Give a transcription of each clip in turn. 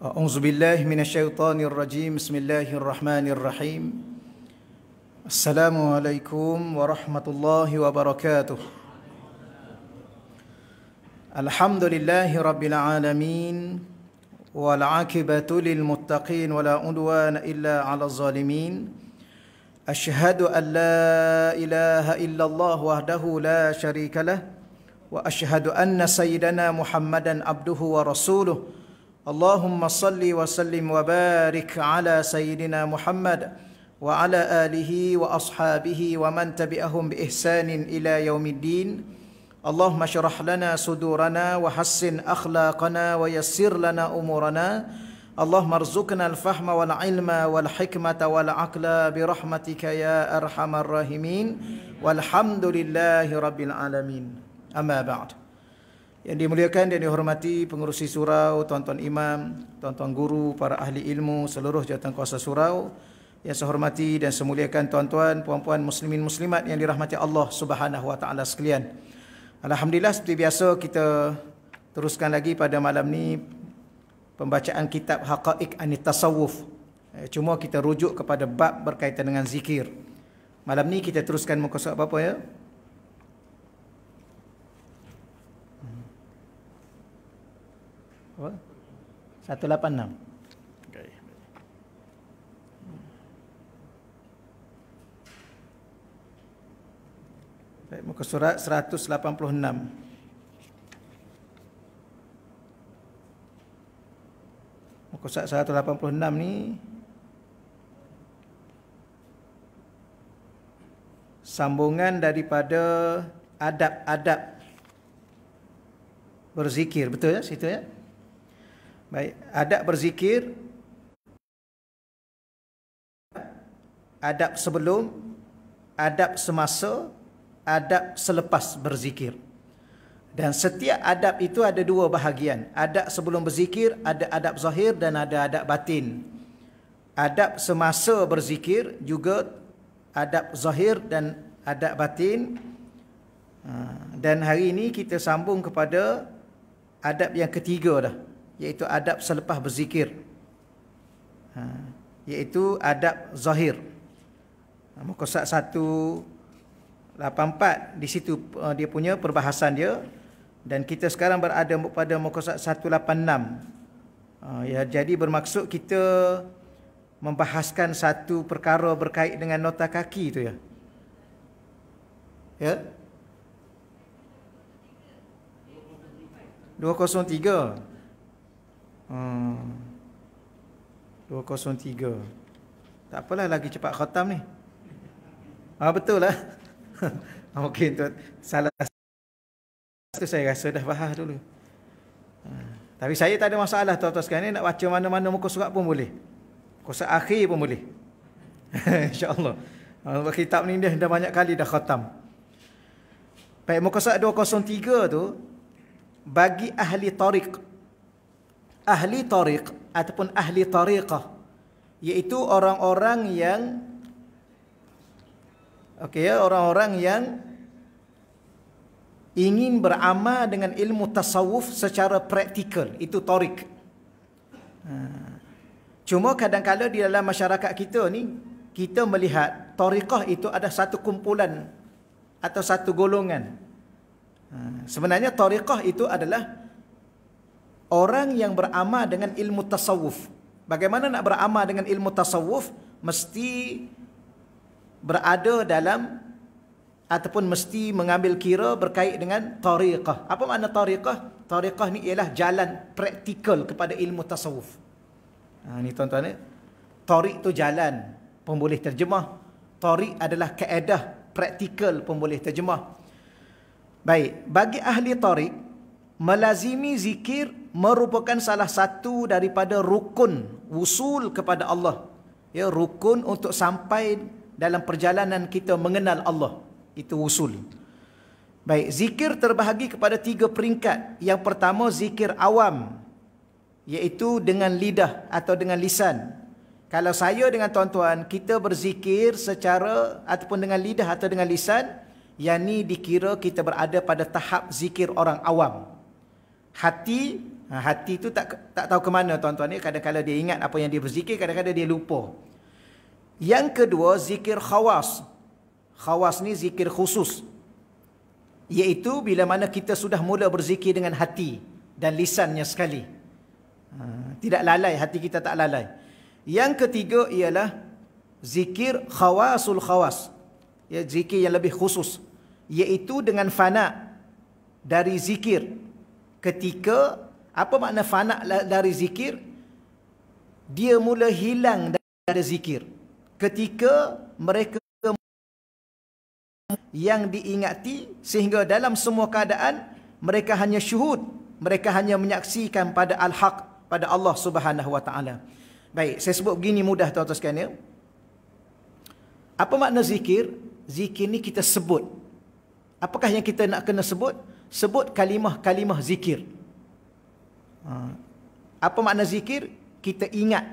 أعوذ بالله من الشيطان الرجيم بسم الله الرحمن الرحيم السلام عليكم ورحمة الله وبركاته الحمد لله رب العالمين والعاقبة للمتقين ولا عدوان إلا على الظالمين أشهد أن لا إله إلا الله وحده لا شريك له وأشهد أن سيدنا محمدا عبده ورسوله اللهم صل وسلم وبارك على سيدنا محمد وعلى اله واصحابه ومن تبعهم باحسان الى يوم الدين اللهم اشرح لنا صدورنا وحسن اخلاقنا ويسر لنا امورنا اللهم ارزقنا الفهم والعلم والحكمة والعقل برحمتك يا أرحم الراحمين والحمد لله رب العالمين أما بعد Yang dimuliakan dan dihormati pengurusi surau, tuan-tuan imam, tuan-tuan guru, para ahli ilmu, seluruh jawatan kuasa surau Yang saya hormati dan semuliakan tuan-tuan, puan-puan, muslimin, muslimat yang dirahmati Allah subhanahu wa ta'ala sekalian Alhamdulillah seperti biasa kita teruskan lagi pada malam ni Pembacaan kitab Haqa'ik Anit Tasawuf eh, Cuma kita rujuk kepada bab berkaitan dengan zikir Malam ni kita teruskan muka surat apa-apa ya Satu lapan enam. Baik, muka surat 186. Muka surat 186 ni sambungan daripada adab-adab berzikir, betul ya? Situ ya? Baik, adab berzikir adab sebelum, adab semasa, adab selepas berzikir. Dan setiap adab itu ada dua bahagian. Adab sebelum berzikir, ada adab zahir dan ada adab batin. Adab semasa berzikir juga adab zahir dan adab batin. Ah, dan hari ini kita sambung kepada adab yang ketiga dah iaitu adab selepas berzikir ha, iaitu adab zahir muka surat 184 di situ uh, dia punya perbahasan dia dan kita sekarang berada pada muka surat 186 uh, ya jadi bermaksud kita membahaskan satu perkara berkait dengan nota kaki itu ya ya 203 Hmm. 203. Tak apalah lagi cepat khatam ni. Ah betul lah. Ah, okey tu salah tu saya rasa dah bahas dulu. Ah, tapi saya tak ada masalah tuan-tuan sekalian nak baca mana-mana muka surat pun boleh. Muka surat akhir pun boleh. InsyaAllah. Allah. kitab ni dah, dah banyak kali dah khatam. Baik muka surat 203 tu bagi ahli tariq ahli tariq ataupun ahli tariqah yaitu orang-orang yang okey ya orang-orang yang ingin beramal dengan ilmu tasawuf secara praktikal itu tariq ha. cuma kadang-kadang di dalam masyarakat kita ni kita melihat tariqah itu ada satu kumpulan atau satu golongan ha. sebenarnya tariqah itu adalah orang yang beramal dengan ilmu tasawuf. Bagaimana nak beramal dengan ilmu tasawuf? Mesti berada dalam ataupun mesti mengambil kira berkait dengan tariqah. Apa makna tariqah? Tariqah ni ialah jalan praktikal kepada ilmu tasawuf. Ha, ni tuan-tuan ni. Eh. Tariq tu jalan pemboleh terjemah. Tariq adalah keedah praktikal pemboleh terjemah. Baik, bagi ahli tariq, melazimi zikir merupakan salah satu daripada rukun usul kepada Allah. Ya, rukun untuk sampai dalam perjalanan kita mengenal Allah. Itu usul. Baik, zikir terbahagi kepada tiga peringkat. Yang pertama, zikir awam. Iaitu dengan lidah atau dengan lisan. Kalau saya dengan tuan-tuan, kita berzikir secara ataupun dengan lidah atau dengan lisan, yang ini dikira kita berada pada tahap zikir orang awam. Hati Ha, hati tu tak tak tahu ke mana tuan-tuan ni. Kadang-kadang dia ingat apa yang dia berzikir, kadang-kadang dia lupa. Yang kedua, zikir khawas. Khawas ni zikir khusus. Iaitu bila mana kita sudah mula berzikir dengan hati dan lisannya sekali. Ha, tidak lalai, hati kita tak lalai. Yang ketiga ialah zikir khawasul khawas. Ya, zikir yang lebih khusus. Iaitu dengan fana dari zikir ketika apa makna fana dari zikir? Dia mula hilang daripada zikir. Ketika mereka yang diingati sehingga dalam semua keadaan mereka hanya syuhud, mereka hanya menyaksikan pada al-haq pada Allah Subhanahu wa taala. Baik, saya sebut begini mudah tuan-tuan sekalian. Ya. Apa makna zikir? Zikir ni kita sebut. Apakah yang kita nak kena sebut? Sebut kalimah-kalimah zikir. Ha. Apa makna zikir? Kita ingat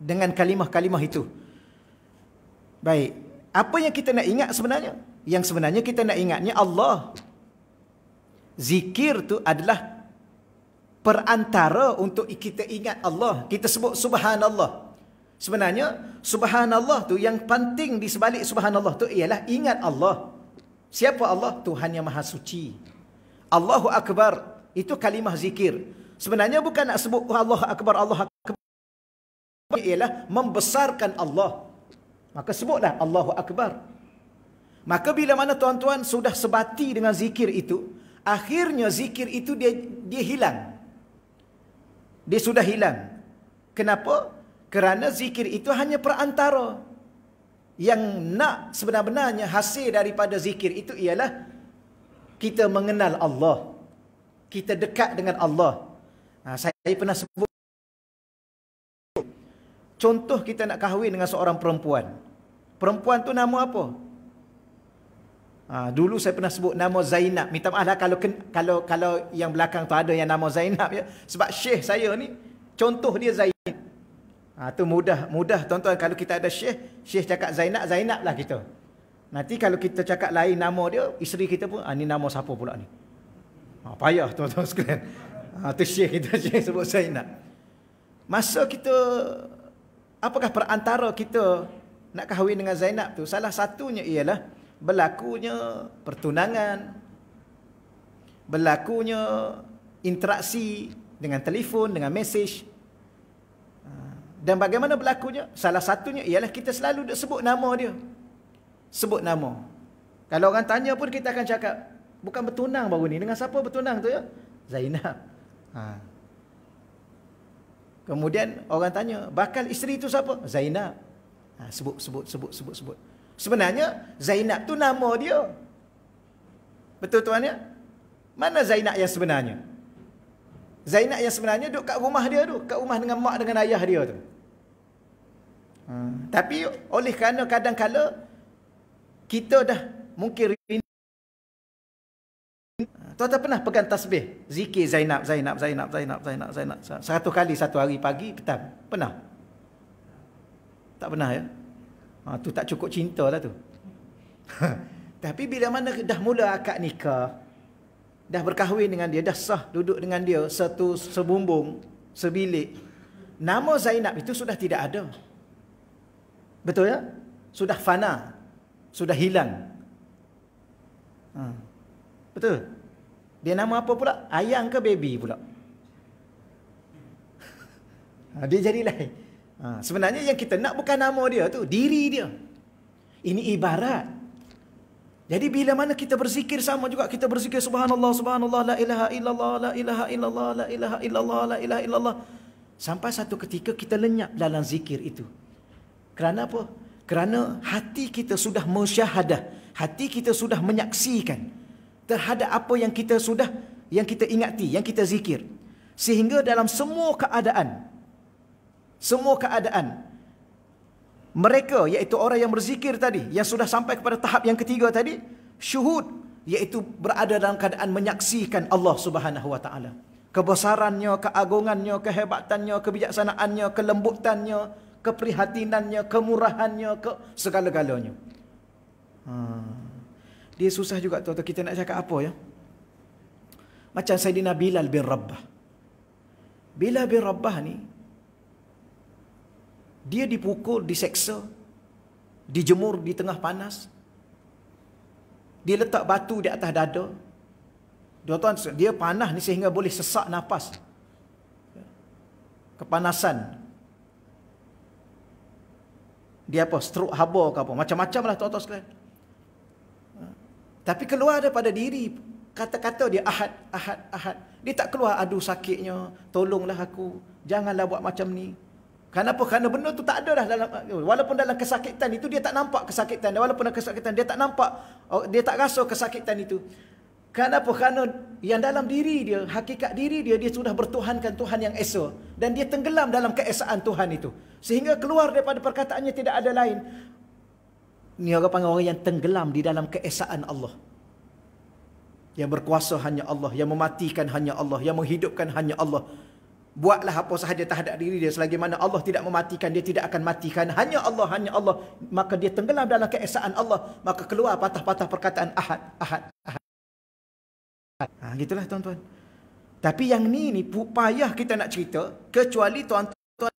dengan kalimah-kalimah itu. Baik. Apa yang kita nak ingat sebenarnya? Yang sebenarnya kita nak ingatnya Allah. Zikir tu adalah perantara untuk kita ingat Allah. Kita sebut subhanallah. Sebenarnya subhanallah tu yang penting di sebalik subhanallah tu ialah ingat Allah. Siapa Allah? Tuhan yang Maha Suci. Allahu Akbar. Itu kalimah zikir. Sebenarnya bukan nak sebut Allah Akbar, Allah Akbar. Ialah membesarkan Allah. Maka sebutlah Allah Akbar. Maka bila mana tuan-tuan sudah sebati dengan zikir itu, akhirnya zikir itu dia, dia hilang. Dia sudah hilang. Kenapa? Kerana zikir itu hanya perantara. Yang nak sebenar-benarnya hasil daripada zikir itu ialah kita mengenal Allah. Kita dekat dengan Allah. Ha, saya, saya pernah sebut. Contoh kita nak kahwin dengan seorang perempuan. Perempuan tu nama apa? Ha, dulu saya pernah sebut nama Zainab. Minta maaf lah kalau, kalau, kalau yang belakang tu ada yang nama Zainab. Ya? Sebab syekh saya ni, contoh dia Zainab. Ha, tu mudah, mudah tuan-tuan. Kalau kita ada syekh, syekh cakap Zainab, Zainab lah kita. Nanti kalau kita cakap lain nama dia, isteri kita pun, ha, ni nama siapa pula ni? Ha, payah tuan-tuan sekalian. Ha, ah, itu syekh kita syekh sebut Zainab. Masa kita, apakah perantara kita nak kahwin dengan Zainab tu? Salah satunya ialah berlakunya pertunangan, berlakunya interaksi dengan telefon, dengan mesej. Ah, dan bagaimana berlakunya? Salah satunya ialah kita selalu duk sebut nama dia. Sebut nama. Kalau orang tanya pun kita akan cakap, bukan bertunang baru ni. Dengan siapa bertunang tu ya? Zainab. Ha. Kemudian orang tanya, bakal isteri itu siapa? Zainab. Ha, sebut, sebut, sebut, sebut, sebut. Sebenarnya Zainab tu nama dia. Betul tuan ya? Mana Zainab yang sebenarnya? Zainab yang sebenarnya duduk kat rumah dia tu. Kat rumah dengan mak dengan ayah dia tu. Hmm. Tapi oleh kerana kadang-kala kita dah mungkin Tuan-tuan pernah pegang tasbih Zikir Zainab, Zainab, Zainab, Zainab, Zainab, Zainab Satu kali satu hari pagi petang Pernah? Tak pernah ya? Ha, tu tak cukup cinta lah tu Tapi bila mana dah mula akad nikah Dah berkahwin dengan dia Dah sah duduk dengan dia Satu sebumbung Sebilik Nama Zainab itu sudah tidak ada Betul ya? Sudah fana Sudah hilang ha. Betul? Dia nama apa pula? Ayang ke baby pula? Ha, dia jadi lain. Ha, sebenarnya yang kita nak bukan nama dia tu, diri dia. Ini ibarat. Jadi bila mana kita berzikir sama juga kita berzikir subhanallah subhanallah la ilaha illallah la ilaha illallah la ilaha illallah la ilaha illallah sampai satu ketika kita lenyap dalam zikir itu. Kerana apa? Kerana hati kita sudah musyahadah, hati kita sudah menyaksikan terhadap apa yang kita sudah yang kita ingati yang kita zikir sehingga dalam semua keadaan semua keadaan mereka iaitu orang yang berzikir tadi yang sudah sampai kepada tahap yang ketiga tadi syuhud iaitu berada dalam keadaan menyaksikan Allah Subhanahu wa taala kebesarannya keagungannya kehebatannya kebijaksanaannya kelembutannya keprihatinannya kemurahannya ke segala-galanya hmm dia susah juga tu atau kita nak cakap apa ya macam Sayyidina Bilal bin Rabbah Bilal bin Rabbah ni dia dipukul, diseksa dijemur di tengah panas dia letak batu di atas dada dia, tuan, dia panah ni sehingga boleh sesak nafas kepanasan dia apa, stroke haba ke apa macam-macam lah tuan-tuan sekalian tapi keluar daripada diri kata-kata dia ahad, ahad, ahad. Dia tak keluar aduh sakitnya, tolonglah aku, janganlah buat macam ni. Kenapa? Kerana benda tu tak ada dah dalam walaupun dalam kesakitan itu dia tak nampak kesakitan. Walaupun dalam kesakitan dia tak nampak oh, dia tak rasa kesakitan itu. Kenapa? Kerana yang dalam diri dia, hakikat diri dia, dia sudah bertuhankan Tuhan yang esa. Dan dia tenggelam dalam keesaan Tuhan itu. Sehingga keluar daripada perkataannya tidak ada lain. Ni orang panggil orang yang tenggelam di dalam keesaan Allah. Yang berkuasa hanya Allah, yang mematikan hanya Allah, yang menghidupkan hanya Allah. Buatlah apa sahaja terhadap diri dia selagi mana Allah tidak mematikan dia tidak akan matikan hanya Allah hanya Allah maka dia tenggelam dalam keesaan Allah maka keluar patah-patah perkataan ahad ahad ahad ha, gitulah tuan-tuan tapi yang ni ni payah kita nak cerita kecuali tuan-tuan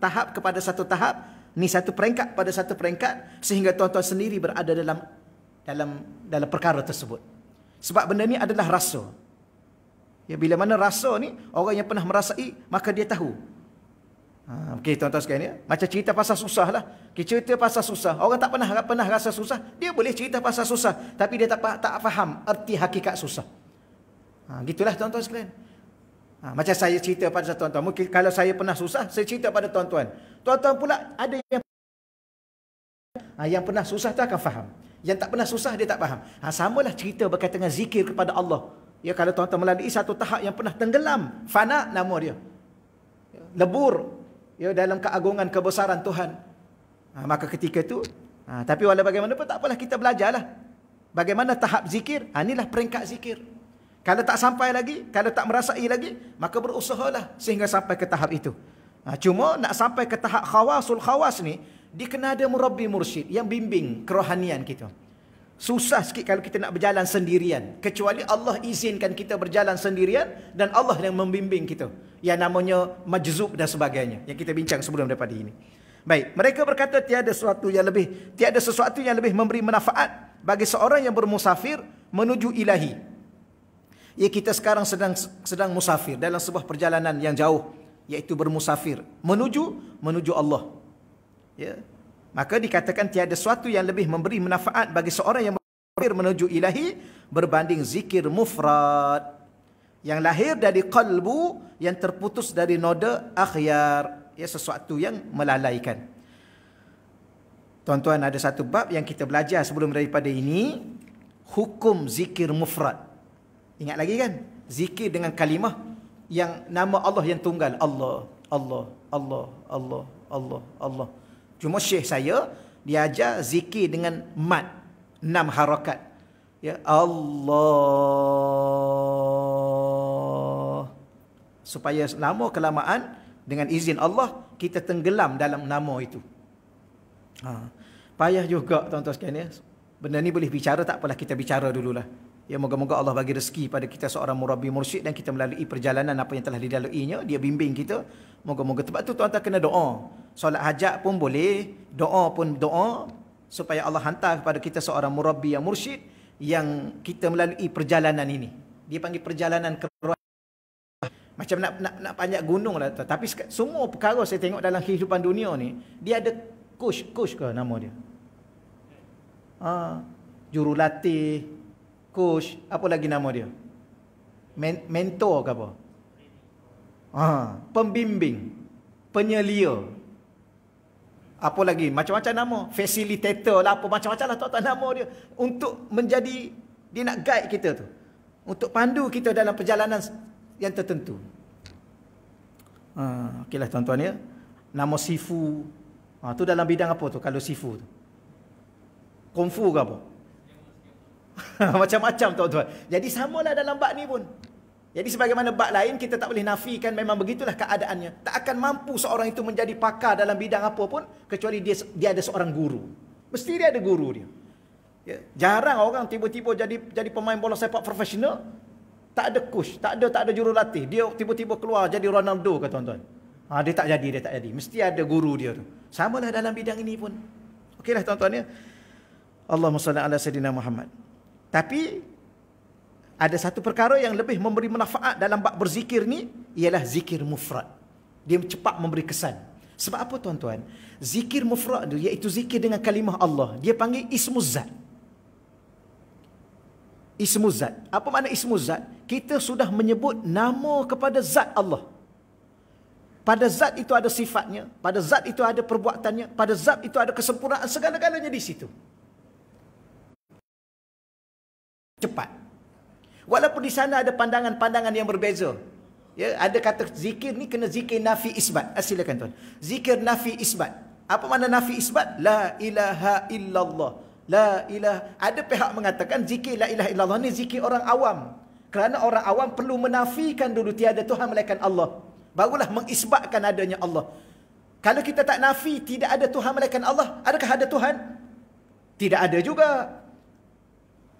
tahap kepada satu tahap ni satu peringkat pada satu peringkat sehingga tuan-tuan sendiri berada dalam dalam dalam perkara tersebut. Sebab benda ni adalah rasa. Ya bila mana rasa ni orang yang pernah merasai maka dia tahu. Ha, okay, tuan-tuan sekalian ya. Macam cerita pasal susah lah. Okay, cerita pasal susah. Orang tak pernah pernah rasa susah. Dia boleh cerita pasal susah. Tapi dia tak tak faham erti hakikat susah. Ha, gitulah tuan-tuan sekalian. Ha, macam saya cerita pada tuan-tuan. Mungkin kalau saya pernah susah, saya cerita pada tuan-tuan. Tuan-tuan pula ada yang ha, yang pernah susah tu akan faham. Yang tak pernah susah, dia tak faham. Ha, lah cerita berkaitan dengan zikir kepada Allah. Ya, kalau tuan-tuan melalui satu tahap yang pernah tenggelam, fana nama dia. Lebur ya, dalam keagungan kebesaran Tuhan. Ha, maka ketika itu, ha, tapi walau bagaimanapun tak apalah kita belajarlah. Bagaimana tahap zikir, ha, inilah peringkat Zikir. Kalau tak sampai lagi, kalau tak merasai lagi, maka berusaha lah sehingga sampai ke tahap itu. Ha, cuma nak sampai ke tahap khawasul khawas ni, dikena ada murabbi mursyid yang bimbing kerohanian kita. Susah sikit kalau kita nak berjalan sendirian. Kecuali Allah izinkan kita berjalan sendirian dan Allah yang membimbing kita. Yang namanya majzub dan sebagainya. Yang kita bincang sebelum daripada ini. Baik, mereka berkata tiada sesuatu yang lebih tiada sesuatu yang lebih memberi manfaat bagi seorang yang bermusafir menuju ilahi Ya kita sekarang sedang sedang musafir dalam sebuah perjalanan yang jauh yaitu bermusafir menuju menuju Allah. Ya. Maka dikatakan tiada sesuatu yang lebih memberi manfaat bagi seorang yang berfikir menuju ilahi berbanding zikir mufrad yang lahir dari kalbu yang terputus dari noda akhyar ya sesuatu yang melalaikan. Tuan-tuan ada satu bab yang kita belajar sebelum daripada ini hukum zikir mufrad. Ingat lagi kan? Zikir dengan kalimah yang nama Allah yang tunggal. Allah, Allah, Allah, Allah, Allah, Allah. Cuma syekh saya, diajar zikir dengan mat. Enam harakat. Ya Allah. Supaya lama kelamaan, dengan izin Allah, kita tenggelam dalam nama itu. Ha. Payah juga tuan-tuan sekalian ya. Benda ni boleh bicara tak apalah kita bicara dululah. Ya moga-moga Allah bagi rezeki pada kita seorang murabi mursyid dan kita melalui perjalanan apa yang telah dilaluinya, dia bimbing kita. Moga-moga tempat tu tuan-tuan kena doa. Solat hajat pun boleh, doa pun doa supaya Allah hantar kepada kita seorang murabi yang mursyid yang kita melalui perjalanan ini. Dia panggil perjalanan keruan. Macam nak nak nak panjat gunung lah. Tapi semua perkara saya tengok dalam kehidupan dunia ni, dia ada coach coach ke nama dia? Ha, jurulatih, coach, apa lagi nama dia? Men- mentor ke apa? Ha, pembimbing, penyelia. Apa lagi? Macam-macam nama. Facilitator lah apa macam-macam lah tuan-tuan nama dia untuk menjadi dia nak guide kita tu. Untuk pandu kita dalam perjalanan yang tertentu. Ha, okeylah tuan-tuan ya. Nama sifu. Ha, dalam bidang apa tu kalau sifu tu? Kungfu ke apa? Macam-macam tuan-tuan. Jadi samalah dalam bak ni pun. Jadi sebagaimana bak lain, kita tak boleh nafikan memang begitulah keadaannya. Tak akan mampu seorang itu menjadi pakar dalam bidang apa pun, kecuali dia dia ada seorang guru. Mesti dia ada guru dia. Ya, jarang orang tiba-tiba jadi jadi pemain bola sepak profesional, tak ada coach, tak ada tak ada jurulatih. Dia tiba-tiba keluar jadi Ronaldo ke tuan-tuan. Ha, dia tak jadi, dia tak jadi. Mesti ada guru dia tu. Samalah dalam bidang ini pun. Okeylah tuan-tuan ya. Allahumma salli ala sayidina Muhammad. Tapi ada satu perkara yang lebih memberi manfaat dalam bab berzikir ni ialah zikir mufrad. Dia cepat memberi kesan. Sebab apa tuan-tuan? Zikir mufrad tu iaitu zikir dengan kalimah Allah. Dia panggil ismuz zat. Ismuz zat. Apa makna ismuz zat? Kita sudah menyebut nama kepada zat Allah. Pada zat itu ada sifatnya, pada zat itu ada perbuatannya, pada zat itu ada kesempurnaan segala-galanya di situ cepat. Walaupun di sana ada pandangan-pandangan yang berbeza. Ya, ada kata zikir ni kena zikir nafi isbat. Ah, silakan tuan. Zikir nafi isbat. Apa makna nafi isbat? La ilaha illallah. La ilah. Ada pihak mengatakan zikir la ilaha illallah ni zikir orang awam. Kerana orang awam perlu menafikan dulu tiada Tuhan melainkan Allah. Barulah mengisbatkan adanya Allah. Kalau kita tak nafi tidak ada Tuhan melainkan Allah, adakah ada Tuhan? Tidak ada juga.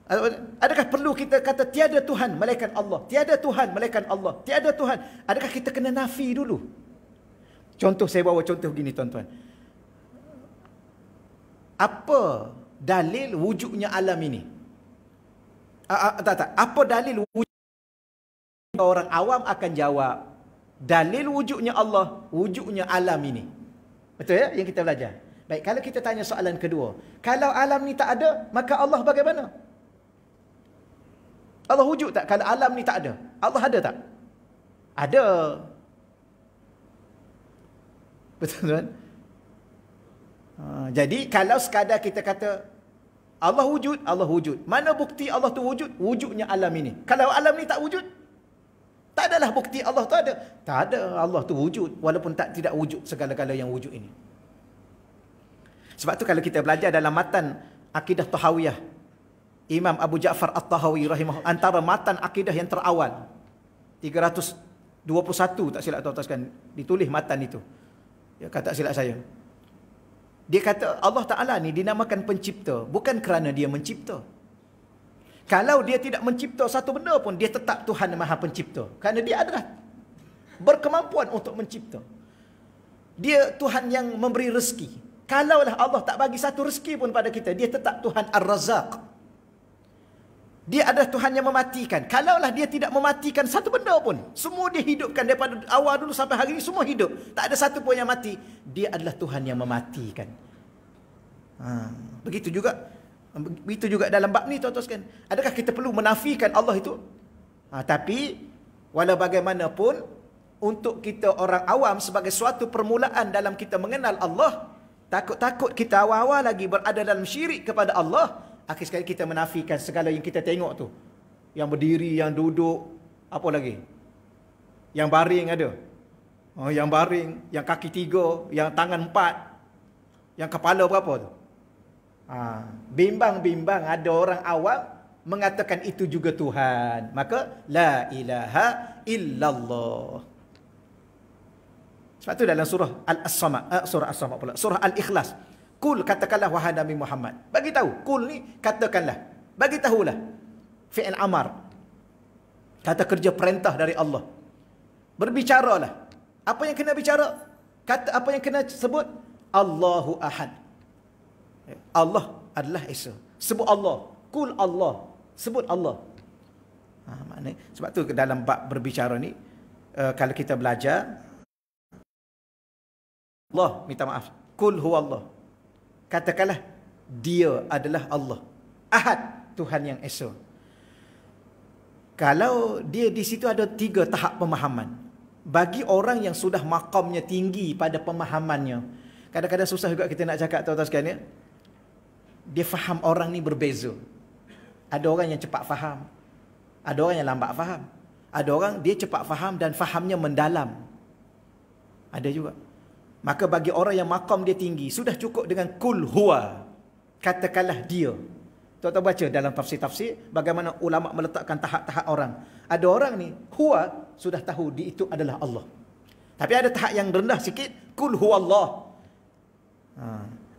Adakah perlu kita kata tiada Tuhan melainkan Allah? Tiada Tuhan melainkan Allah. Tiada Tuhan. Adakah kita kena nafi dulu? Contoh saya bawa contoh gini tuan-tuan. Apa dalil wujudnya alam ini? Uh, uh, tak tak. Apa dalil wujud orang awam akan jawab? Dalil wujudnya Allah, wujudnya alam ini. Betul ya yang kita belajar? Baik, kalau kita tanya soalan kedua. Kalau alam ni tak ada, maka Allah bagaimana? Allah wujud tak kalau alam ni tak ada? Allah ada tak? Ada. Betul tuan? Ha, jadi kalau sekadar kita kata Allah wujud, Allah wujud. Mana bukti Allah tu wujud? Wujudnya alam ini. Kalau alam ni tak wujud, tak adalah bukti Allah tu ada. Tak ada Allah tu wujud walaupun tak tidak wujud segala-gala yang wujud ini. Sebab tu kalau kita belajar dalam matan akidah tahawiyah Imam Abu Ja'far At-Tahawi rahimah antara matan akidah yang terawal 321 tak silap tuan-tuan sekalian ditulis matan itu. Ya kata silap saya. Dia kata Allah Taala ni dinamakan pencipta bukan kerana dia mencipta. Kalau dia tidak mencipta satu benda pun dia tetap Tuhan Maha Pencipta kerana dia adalah berkemampuan untuk mencipta. Dia Tuhan yang memberi rezeki. Kalaulah Allah tak bagi satu rezeki pun pada kita, dia tetap Tuhan Ar-Razzaq dia adalah Tuhan yang mematikan. Kalaulah dia tidak mematikan satu benda pun. Semua dia hidupkan daripada awal dulu sampai hari ini semua hidup. Tak ada satu pun yang mati. Dia adalah Tuhan yang mematikan. Ha. Begitu juga. Begitu juga dalam bab ni tuan-tuan sekalian. Adakah kita perlu menafikan Allah itu? Ha. tapi walau bagaimanapun untuk kita orang awam sebagai suatu permulaan dalam kita mengenal Allah, takut-takut kita awal-awal lagi berada dalam syirik kepada Allah, akhir sekali kita menafikan segala yang kita tengok tu. Yang berdiri, yang duduk, apa lagi? Yang baring ada. Oh, yang baring, yang kaki tiga, yang tangan empat, yang kepala berapa tu? Ha. Bimbang-bimbang ada orang awam mengatakan itu juga Tuhan. Maka, La ilaha illallah. Sebab tu dalam surah Al-Asama, eh, surah Al-Asama pula, surah Al-Ikhlas. Kul katakanlah wahai Nabi Muhammad. Bagi tahu. Kul ni katakanlah. Bagi tahulah. Fi'il amar. Kata kerja perintah dari Allah. Berbicaralah. Apa yang kena bicara? Kata apa yang kena sebut? Allahu ahad. Allah adalah Esa. Sebut Allah. Kul Allah. Sebut Allah. Ha, maknanya, sebab tu dalam bab berbicara ni, uh, kalau kita belajar, Allah minta maaf. Kul huwa Allah katakanlah dia adalah Allah. Ahad Tuhan yang Esa. Kalau dia di situ ada tiga tahap pemahaman. Bagi orang yang sudah makamnya tinggi pada pemahamannya. Kadang-kadang susah juga kita nak cakap tuan-tuan sekalian ya. Dia faham orang ni berbeza. Ada orang yang cepat faham. Ada orang yang lambat faham. Ada orang dia cepat faham dan fahamnya mendalam. Ada juga. Maka bagi orang yang makam dia tinggi Sudah cukup dengan kul huwa Katakanlah dia Tuan-tuan baca dalam tafsir-tafsir Bagaimana ulama' meletakkan tahap-tahap orang Ada orang ni huwa sudah tahu di itu adalah Allah Tapi ada tahap yang rendah sikit Kul huwa Allah ha.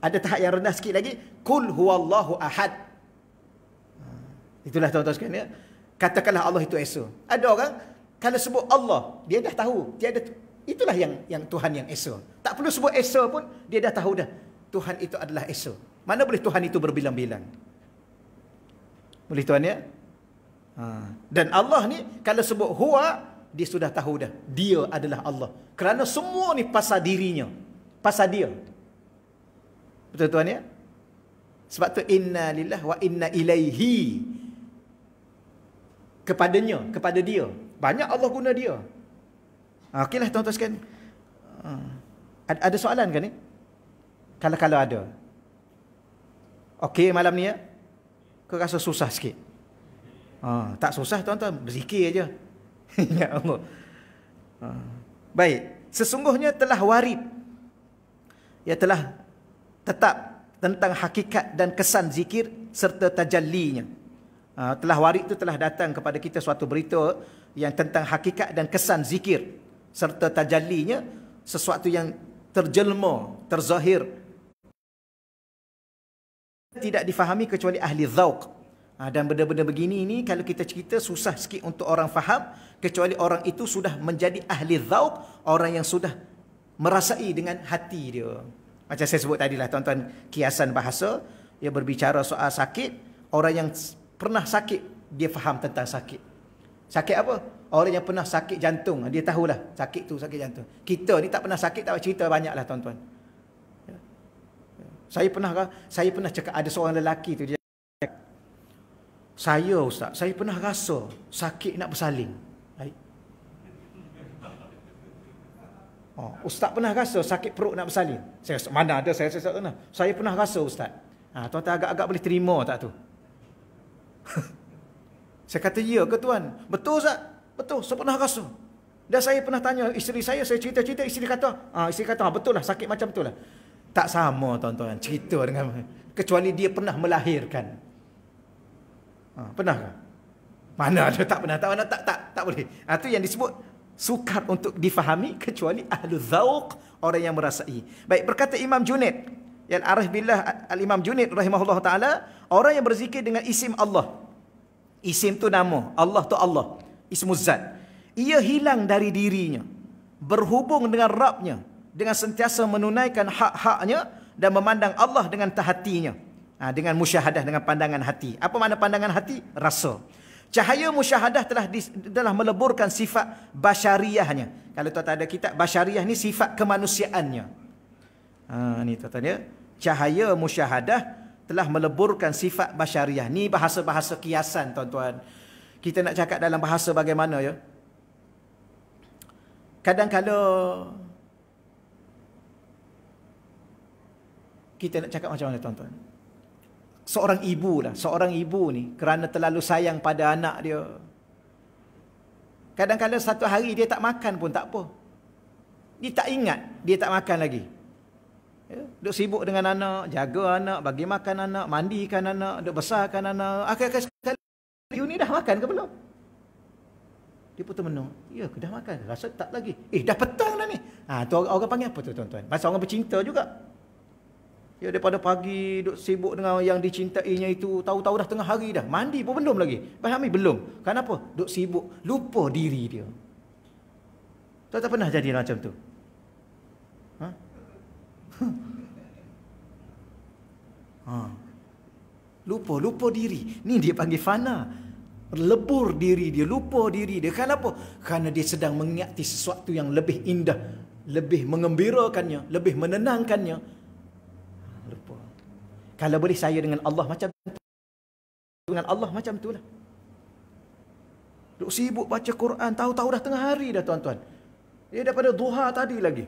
Ada tahap yang rendah sikit lagi Kul huwa Allahu ahad ha, Itulah tuan-tuan sekalian ya Katakanlah Allah itu esok Ada orang Kalau sebut Allah Dia dah tahu Tiada Itulah yang yang Tuhan yang esa. Tak perlu sebut esa pun, dia dah tahu dah. Tuhan itu adalah esa. Mana boleh Tuhan itu berbilang-bilang? Boleh Tuhan ya? Ha. Dan Allah ni, kalau sebut huwa, dia sudah tahu dah. Dia adalah Allah. Kerana semua ni pasal dirinya. Pasal dia. Betul Tuhan ya? Sebab tu, inna lillah wa inna ilaihi. Kepadanya, kepada dia. Banyak Allah guna dia. Dia. Ah, Okeylah tuan-tuan sekalian. Ah, ada, ada soalan ke ni? Kalau-kalau ada. Okey malam ni ya? Ke rasa susah sikit? Ha, tak susah tuan-tuan, berzikir aja. ya Allah. Baik, sesungguhnya telah warid. Ya telah tetap tentang hakikat dan kesan zikir serta tajallinya. Ha, telah warid itu telah datang kepada kita suatu berita yang tentang hakikat dan kesan zikir serta tajalinya sesuatu yang terjelma, terzahir. Tidak difahami kecuali ahli zauq. Ha, dan benda-benda begini ni kalau kita cerita susah sikit untuk orang faham kecuali orang itu sudah menjadi ahli zauq, orang yang sudah merasai dengan hati dia. Macam saya sebut tadilah tuan-tuan kiasan bahasa yang berbicara soal sakit, orang yang pernah sakit dia faham tentang sakit. Sakit apa? Orang yang pernah sakit jantung, dia tahulah sakit tu sakit jantung. Kita ni tak pernah sakit, tak ada cerita banyaklah tuan-tuan. Ya. Ya. Saya pernah saya pernah cakap ada seorang lelaki tu dia saya ustaz, saya pernah rasa sakit nak bersalin. Oh, ustaz pernah rasa sakit perut nak bersalin. Saya rasa, mana ada saya saya pernah. Saya pernah rasa ustaz. Ha, tuan-tuan agak-agak boleh terima tak tu? saya kata ya ke tuan? Betul ustaz. Betul, sepenuh rasa. Dan saya pernah tanya isteri saya, saya cerita-cerita, isteri kata, ah, isteri kata, ah, betul lah, sakit macam betul lah. Tak sama tuan-tuan, cerita dengan, kecuali dia pernah melahirkan. Ah, pernah ke? Mana ada tak pernah, tak mana, tak, tak, tak boleh. Ah, itu yang disebut sukar untuk difahami kecuali ahlu zauq orang yang merasai. Baik berkata Imam Junid yang arif billah Al Imam Junid rahimahullah taala orang yang berzikir dengan isim Allah. Isim tu nama, Allah tu Allah ismuzat ia hilang dari dirinya berhubung dengan rabnya dengan sentiasa menunaikan hak-haknya dan memandang Allah dengan tahatinya ha, dengan musyahadah dengan pandangan hati apa makna pandangan hati rasa cahaya musyahadah telah di, telah meleburkan sifat basyariahnya kalau tuan-tuan ada kitab basyariah ni sifat kemanusiaannya ha ni tuan-tuan ya cahaya musyahadah telah meleburkan sifat basyariah ni bahasa-bahasa kiasan tuan-tuan kita nak cakap dalam bahasa bagaimana ya kadang kala kita nak cakap macam mana tuan-tuan seorang ibu lah seorang ibu ni kerana terlalu sayang pada anak dia kadang kala satu hari dia tak makan pun tak apa dia tak ingat dia tak makan lagi Ya, duk sibuk dengan anak, jaga anak, bagi makan anak, mandikan anak, duk besarkan anak. Akhir-akhir sekali You ni dah makan ke belum? Dia pun termenung. Ya, dah makan. Rasa tak lagi. Eh, dah petang dah ni. Ha, tu orang, orang panggil apa tu tuan-tuan? Masa orang bercinta juga. Ya, daripada pagi duk sibuk dengan yang dicintainya itu. Tahu-tahu dah tengah hari dah. Mandi pun belum lagi. Fahami? Belum. Kenapa? Duk sibuk. Lupa diri dia. Tuan tak pernah jadi macam tu? Ha? Lupa, lupa diri. Ni dia panggil fana. Lebur diri dia, lupa diri dia. Kenapa? Kerana dia sedang mengingati sesuatu yang lebih indah. Lebih mengembirakannya, lebih menenangkannya. Lupa. Kalau boleh saya dengan Allah macam tu. Dengan Allah macam tu lah. Duk sibuk baca Quran, tahu-tahu dah tengah hari dah tuan-tuan. Dia daripada duha tadi lagi.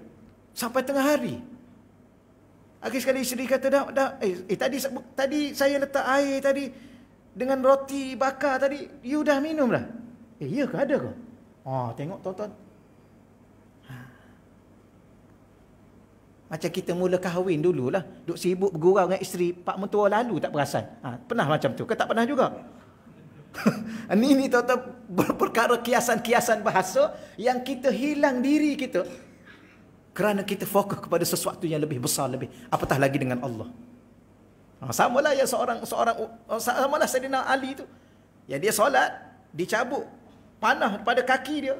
Sampai tengah hari. Akhir sekali isteri kata dah, dah eh, eh tadi tadi saya letak air tadi dengan roti bakar tadi you dah minum dah. Eh ya ke ada ke? Ah oh, tengok tonton. Ha. Macam kita mula kahwin dululah, duk sibuk bergurau dengan isteri, pak mentua lalu tak perasan. Ha, pernah macam tu ke tak pernah juga? ini ni tonton perkara kiasan-kiasan bahasa yang kita hilang diri kita kerana kita fokus kepada sesuatu yang lebih besar lebih apatah lagi dengan Allah ha, sama lah ya seorang seorang oh, sama lah Sayyidina Ali tu ya dia solat dicabut panah pada kaki dia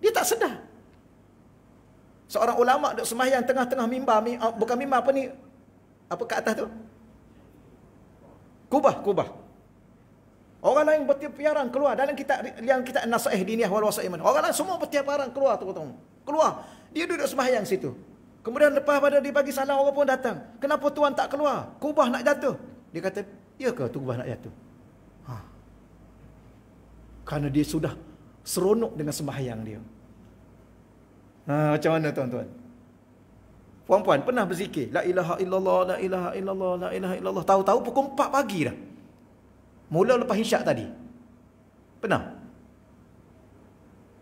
dia tak sedar seorang ulama duk sembahyang tengah-tengah mimbar oh, bukan mimbar apa ni apa kat atas tu kubah kubah Orang lain bertiaparan keluar dalam kitab yang kitab Nasihah Diniyah wal Wasail Iman. Orang lain semua bertiaparan keluar tu tu keluar. Dia duduk sembahyang situ. Kemudian lepas pada dia bagi salam orang pun datang. Kenapa tuan tak keluar? Kubah nak jatuh. Dia kata, "Ya ke tu kubah nak jatuh?" Ha. Karena dia sudah seronok dengan sembahyang dia. Ha, macam mana tuan-tuan? Puan-puan pernah berzikir, la ilaha illallah, la ilaha illallah, la ilaha illallah. Tahu-tahu pukul 4 pagi dah. Mula lepas isyak tadi. Pernah?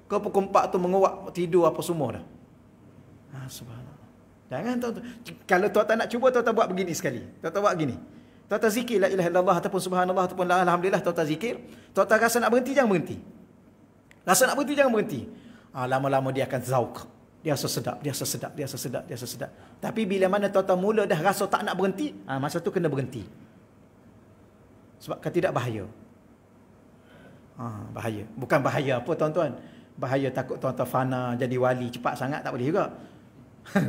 Kau pukul empat tu menguap tidur apa semua dah. Ha, subhanallah. Jangan tuan-tuan. Kalau tuan-tuan nak cuba, tuan-tuan buat begini sekali. Tuan-tuan buat begini. Tuan-tuan zikir la ilaha illallah ataupun subhanallah ataupun la alhamdulillah tuan-tuan zikir. Tuan-tuan rasa nak berhenti, jangan berhenti. Rasa nak berhenti, jangan berhenti. Ha, lama-lama dia akan zauk. Dia rasa sedap, dia rasa sedap, dia rasa sedap, dia rasa sedap. Tapi bila mana tuan-tuan mula dah rasa tak nak berhenti, ha, masa tu kena berhenti. Sebab kan tidak bahaya. Ha, bahaya. Bukan bahaya apa tuan-tuan bahaya takut tuan-tuan fana jadi wali cepat sangat tak boleh juga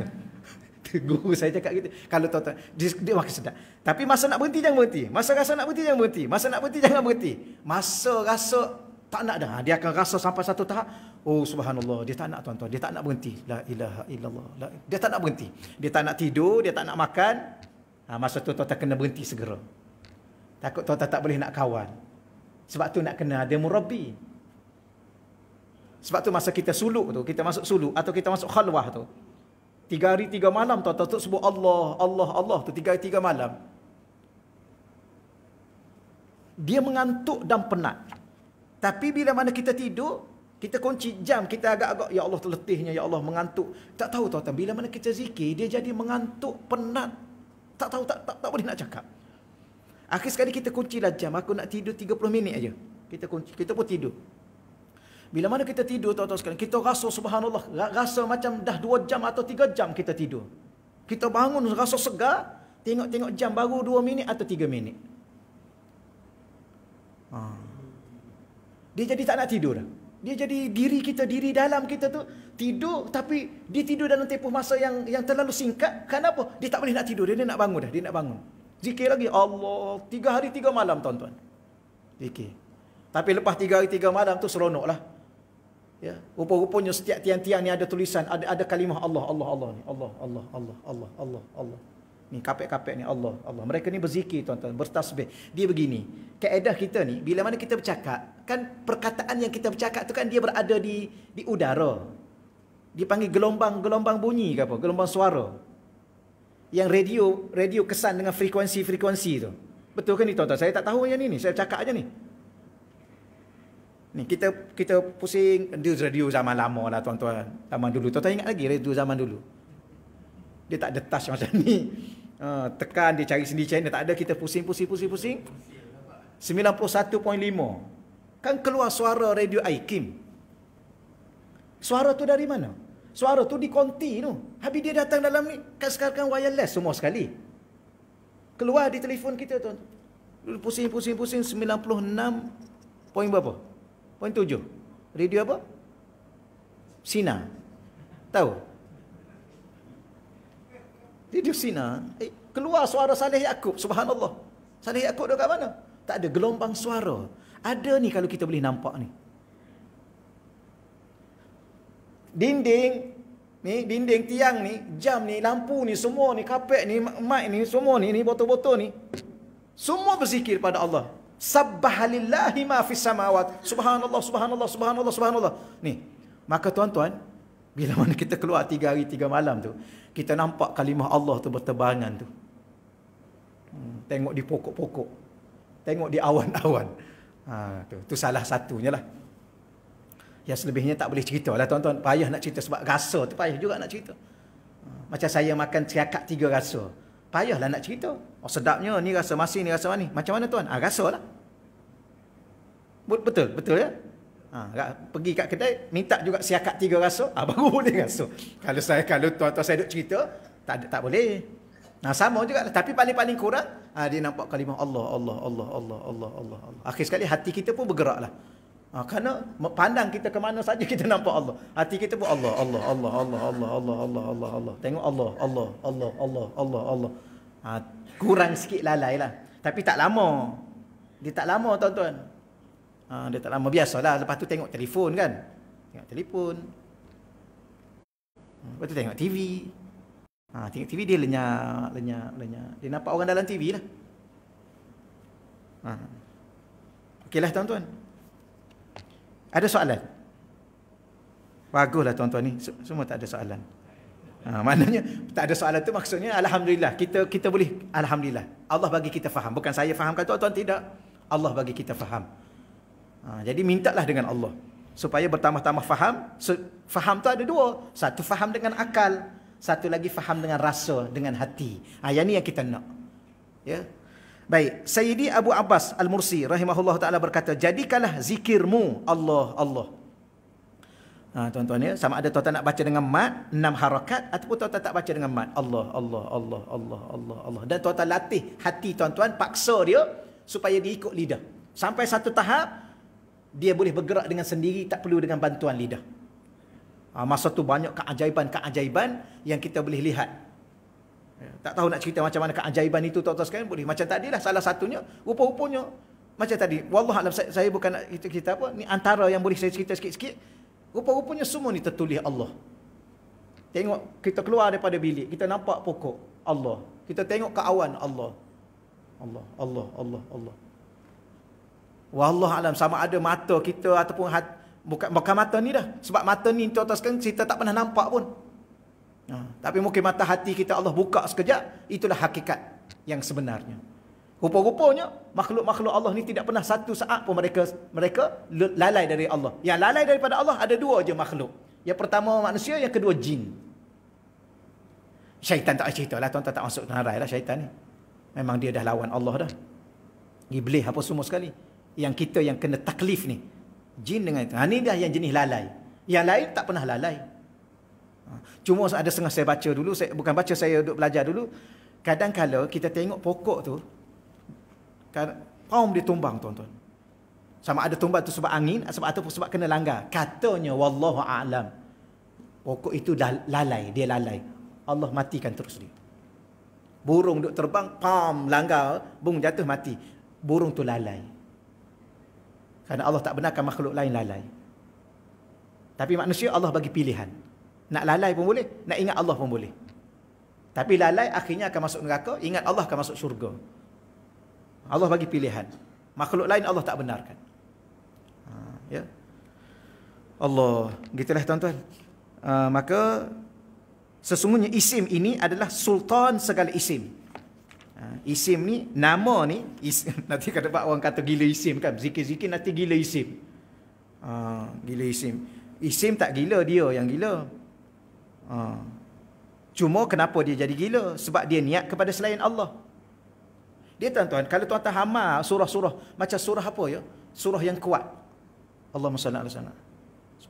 guru saya cakap gitu kalau tuan-tuan dia makin sedap tapi masa nak berhenti jangan berhenti masa rasa nak berhenti jangan berhenti masa nak berhenti jangan berhenti masa rasa tak nak dah dia akan rasa sampai satu tahap oh subhanallah dia tak nak tuan-tuan dia tak nak berhenti la ilaha illallah la, dia tak nak berhenti dia tak nak tidur dia tak nak makan ha, masa tu tuan-tuan kena berhenti segera takut tuan-tuan tak boleh nak kawan sebab tu nak kena ada murabbi sebab tu masa kita suluk tu, kita masuk suluk atau kita masuk khalwah tu. Tiga hari, tiga malam tu, tu sebut Allah, Allah, Allah tu. Tiga hari, tiga malam. Dia mengantuk dan penat. Tapi bila mana kita tidur, kita kunci jam, kita agak-agak, Ya Allah terletihnya, Ya Allah mengantuk. Tak tahu tuan-tuan, bila mana kita zikir, dia jadi mengantuk, penat. Tak tahu, tak, tak, tak boleh nak cakap. Akhir sekali kita kuncilah jam, aku nak tidur 30 minit aja. Kita kunci, kita pun tidur. Bila mana kita tidur tuan-tuan sekalian, kita rasa subhanallah, rasa macam dah 2 jam atau 3 jam kita tidur. Kita bangun rasa segar, tengok-tengok jam baru 2 minit atau 3 minit. Ha. Dia jadi tak nak tidur dah. Dia jadi diri kita, diri dalam kita tu tidur tapi dia tidur dalam tempoh masa yang yang terlalu singkat. Kenapa? Dia tak boleh nak tidur, dia, dia nak bangun dah, dia nak bangun. Zikir lagi, Allah, 3 hari 3 malam tuan-tuan. Zikir. Tapi lepas tiga hari tiga malam tu seronok lah. Ya, rupa-rupanya setiap tiang-tiang ni ada tulisan, ada ada kalimah Allah, Allah, Allah ni. Allah, Allah, Allah, Allah, Allah, Allah. Ni kapek-kapek ni Allah, Allah. Mereka ni berzikir tuan-tuan, bertasbih. Dia begini. Kaedah kita ni, bila mana kita bercakap, kan perkataan yang kita bercakap tu kan dia berada di di udara. Dipanggil gelombang-gelombang bunyi ke apa? Gelombang suara. Yang radio radio kesan dengan frekuensi-frekuensi tu. Betul ke ni tuan-tuan? Saya tak tahu yang ni ni. Saya cakap aja ni. Ni kita kita pusing news radio zaman lama lah tuan-tuan. Zaman dulu. Tuan-tuan ingat lagi radio zaman dulu. Dia tak ada touch macam ni. Uh, tekan dia cari sendiri channel tak ada kita pusing pusing pusing pusing 91.5 kan keluar suara radio Aikim suara tu dari mana suara tu di konti tu habis dia datang dalam ni kan sekarang wireless semua sekali keluar di telefon kita tu pusing pusing pusing 96 poin berapa 96.5 Poin tujuh. Radio apa? Sina. Tahu? Radio Sina. Eh, keluar suara Saleh Yaakob. Subhanallah. Saleh Yaakob dia kat mana? Tak ada gelombang suara. Ada ni kalau kita boleh nampak ni. Dinding. Ni dinding tiang ni. Jam ni. Lampu ni. Semua ni. Kapet ni. Mic ni. Semua ni. Ni botol-botol ni. Semua berzikir pada Allah. Subhanallahi ma fis samawat. Subhanallah, subhanallah, subhanallah, subhanallah. Ni. Maka tuan-tuan, bila mana kita keluar tiga hari tiga malam tu, kita nampak kalimah Allah tu berterbangan tu. Hmm, tengok di pokok-pokok. Tengok di awan-awan. Ha, tu, tu salah satunya lah. Yang selebihnya tak boleh cerita lah tuan-tuan. Payah nak cerita sebab rasa tu payah juga nak cerita. Ha, macam saya makan ceriakak tiga rasa payahlah nak cerita. Oh sedapnya, ni rasa masin, ni rasa manis. Macam mana tuan? Ah rasalah. Betul, betul ya? Ha, pergi kat kedai minta juga siakat tiga rasa ha, baru boleh rasa kalau saya kalau tuan-tuan saya duk cerita tak ada, tak boleh nah sama juga lah. tapi paling-paling kurang ha, dia nampak kalimah Allah Allah Allah Allah Allah Allah akhir sekali hati kita pun bergeraklah lah Ha, kerana pandang kita ke mana saja kita nampak Allah. Hati kita pun Allah, Allah, Allah, Allah, Allah, Allah, Allah, Allah, Allah. Tengok Allah, Allah, Allah, Allah, Allah, Allah. Ha, kurang sikit lalai lah. Tapi tak lama. Dia tak lama tuan-tuan. Ha, dia tak lama. Biasalah. Lepas tu tengok telefon kan. Tengok telefon. Lepas tu tengok TV. Ha, tengok TV dia lenyap, lenyap, lenyap. Dia nampak orang dalam TV lah. Ha. Okeylah tuan-tuan. Ada soalan? Baguslah tuan-tuan ni, semua tak ada soalan. Ha, maknanya tak ada soalan tu maksudnya alhamdulillah kita kita boleh alhamdulillah. Allah bagi kita faham, bukan saya faham kata tuan-tuan tidak. Allah bagi kita faham. Ha, jadi mintalah dengan Allah supaya bertambah-tambah faham. So, faham tu ada dua. Satu faham dengan akal, satu lagi faham dengan rasa, dengan hati. Ha, yang ni yang kita nak. Ya, Baik, Sayyidi Abu Abbas Al-Mursi rahimahullah taala berkata, jadikanlah zikirmu Allah Allah. Ha, tuan-tuan ya, sama ada tuan-tuan nak baca dengan mat enam harakat ataupun tuan-tuan tak baca dengan mat Allah Allah Allah Allah Allah Allah dan tuan-tuan latih hati tuan-tuan paksa dia supaya dia ikut lidah. Sampai satu tahap dia boleh bergerak dengan sendiri tak perlu dengan bantuan lidah. Ha, masa tu banyak keajaiban-keajaiban yang kita boleh lihat Ya. Tak tahu nak cerita macam mana keajaiban itu tuan-tuan sekalian boleh. Macam tadi lah salah satunya rupa-rupanya. Macam tadi, Wallahualam saya, saya bukan nak cerita, cerita apa. Ni antara yang boleh saya cerita sikit-sikit. Rupa-rupanya semua ni tertulis Allah. Tengok kita keluar daripada bilik. Kita nampak pokok Allah. Kita tengok ke awan Allah. Allah, Allah, Allah, Allah. Wallahualam sama ada mata kita ataupun hati. Bukan, bukan mata ni dah. Sebab mata ni tuan-tuan sekalian kita tak pernah nampak pun. Ha. Tapi mungkin mata hati kita Allah buka sekejap, itulah hakikat yang sebenarnya. Rupa-rupanya, makhluk-makhluk Allah ni tidak pernah satu saat pun mereka mereka lalai dari Allah. Yang lalai daripada Allah, ada dua je makhluk. Yang pertama manusia, yang kedua jin. Syaitan tak cerita lah, tuan-tuan tak masuk narai lah syaitan ni. Memang dia dah lawan Allah dah. Iblis apa semua sekali. Yang kita yang kena taklif ni. Jin dengan itu. Ha, dah yang jenis lalai. Yang lain tak pernah lalai. Ha. Cuma ada setengah saya baca dulu, saya, bukan baca saya duduk belajar dulu. kadang kala kita tengok pokok tu, kan, paum dia tuan-tuan. Sama ada tumbang tu sebab angin sebab ataupun sebab kena langgar. Katanya wallahu a'lam. Pokok itu dah lalai, dia lalai. Allah matikan terus dia. Burung duk terbang, pam langgar, bung jatuh mati. Burung tu lalai. Kerana Allah tak benarkan makhluk lain lalai. Tapi manusia Allah bagi pilihan. Nak lalai pun boleh. Nak ingat Allah pun boleh. Tapi lalai akhirnya akan masuk neraka. Ingat Allah akan masuk syurga. Allah bagi pilihan. Makhluk lain Allah tak benarkan. Ha, ya. Allah. Gitulah tuan-tuan. Uh, maka sesungguhnya isim ini adalah sultan segala isim. Uh, isim ni, nama ni. Isim, nanti kata pak wan kata gila isim kan. Zikir-zikir nanti gila isim. Uh, gila isim. Isim tak gila dia yang gila. Ha. Cuma kenapa dia jadi gila? Sebab dia niat kepada selain Allah. Dia tuan-tuan, kalau tuan-tuan hama surah-surah, macam surah apa ya? Surah yang kuat. Allah SWT.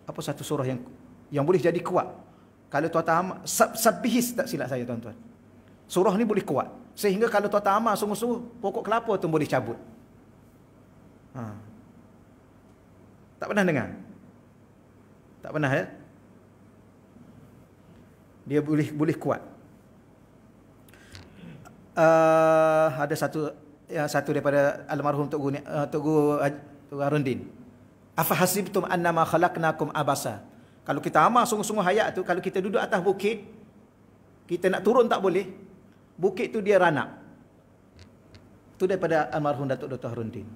Apa satu surah yang yang boleh jadi kuat? Kalau tuan-tuan sab, sabihis tak silap saya tuan-tuan. Surah ni boleh kuat. Sehingga kalau tuan-tuan hama sungguh-sungguh, pokok kelapa tu boleh cabut. Ha. Tak pernah dengar? Tak pernah ya? Eh? dia boleh boleh kuat. Uh, ada satu ya, satu daripada almarhum Tok Guru uh, eh, Tok Guru eh, Tok Arundin. Afa hasibtum annama khalaqnakum abasa? Kalau kita amal sungguh-sungguh hayat tu, kalau kita duduk atas bukit, kita nak turun tak boleh. Bukit tu dia ranak. Tu daripada almarhum Datuk Dr. Harundin.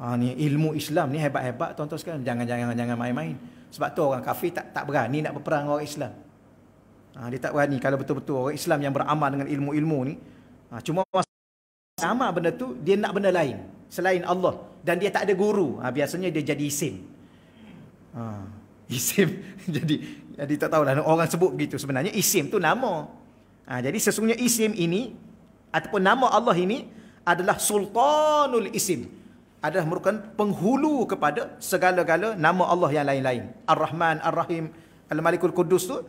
Ha, ni ilmu Islam ni hebat-hebat tuan-tuan sekarang. Jangan-jangan jangan main-main. Jangan, jangan sebab tu orang kafir tak tak berani nak berperang dengan orang Islam. Ha, dia tak berani kalau betul-betul orang Islam yang beramal dengan ilmu-ilmu ni. Ha, cuma sama benda tu, dia nak benda lain. Selain Allah. Dan dia tak ada guru. Ha, biasanya dia jadi isim. Ha, isim. jadi, jadi tak tahulah orang sebut begitu. Sebenarnya isim tu nama. Ha, jadi sesungguhnya isim ini, ataupun nama Allah ini adalah Sultanul Isim adalah merupakan penghulu kepada segala-gala nama Allah yang lain-lain. Ar-Rahman, Ar-Rahim, Al-Malikul Kudus tu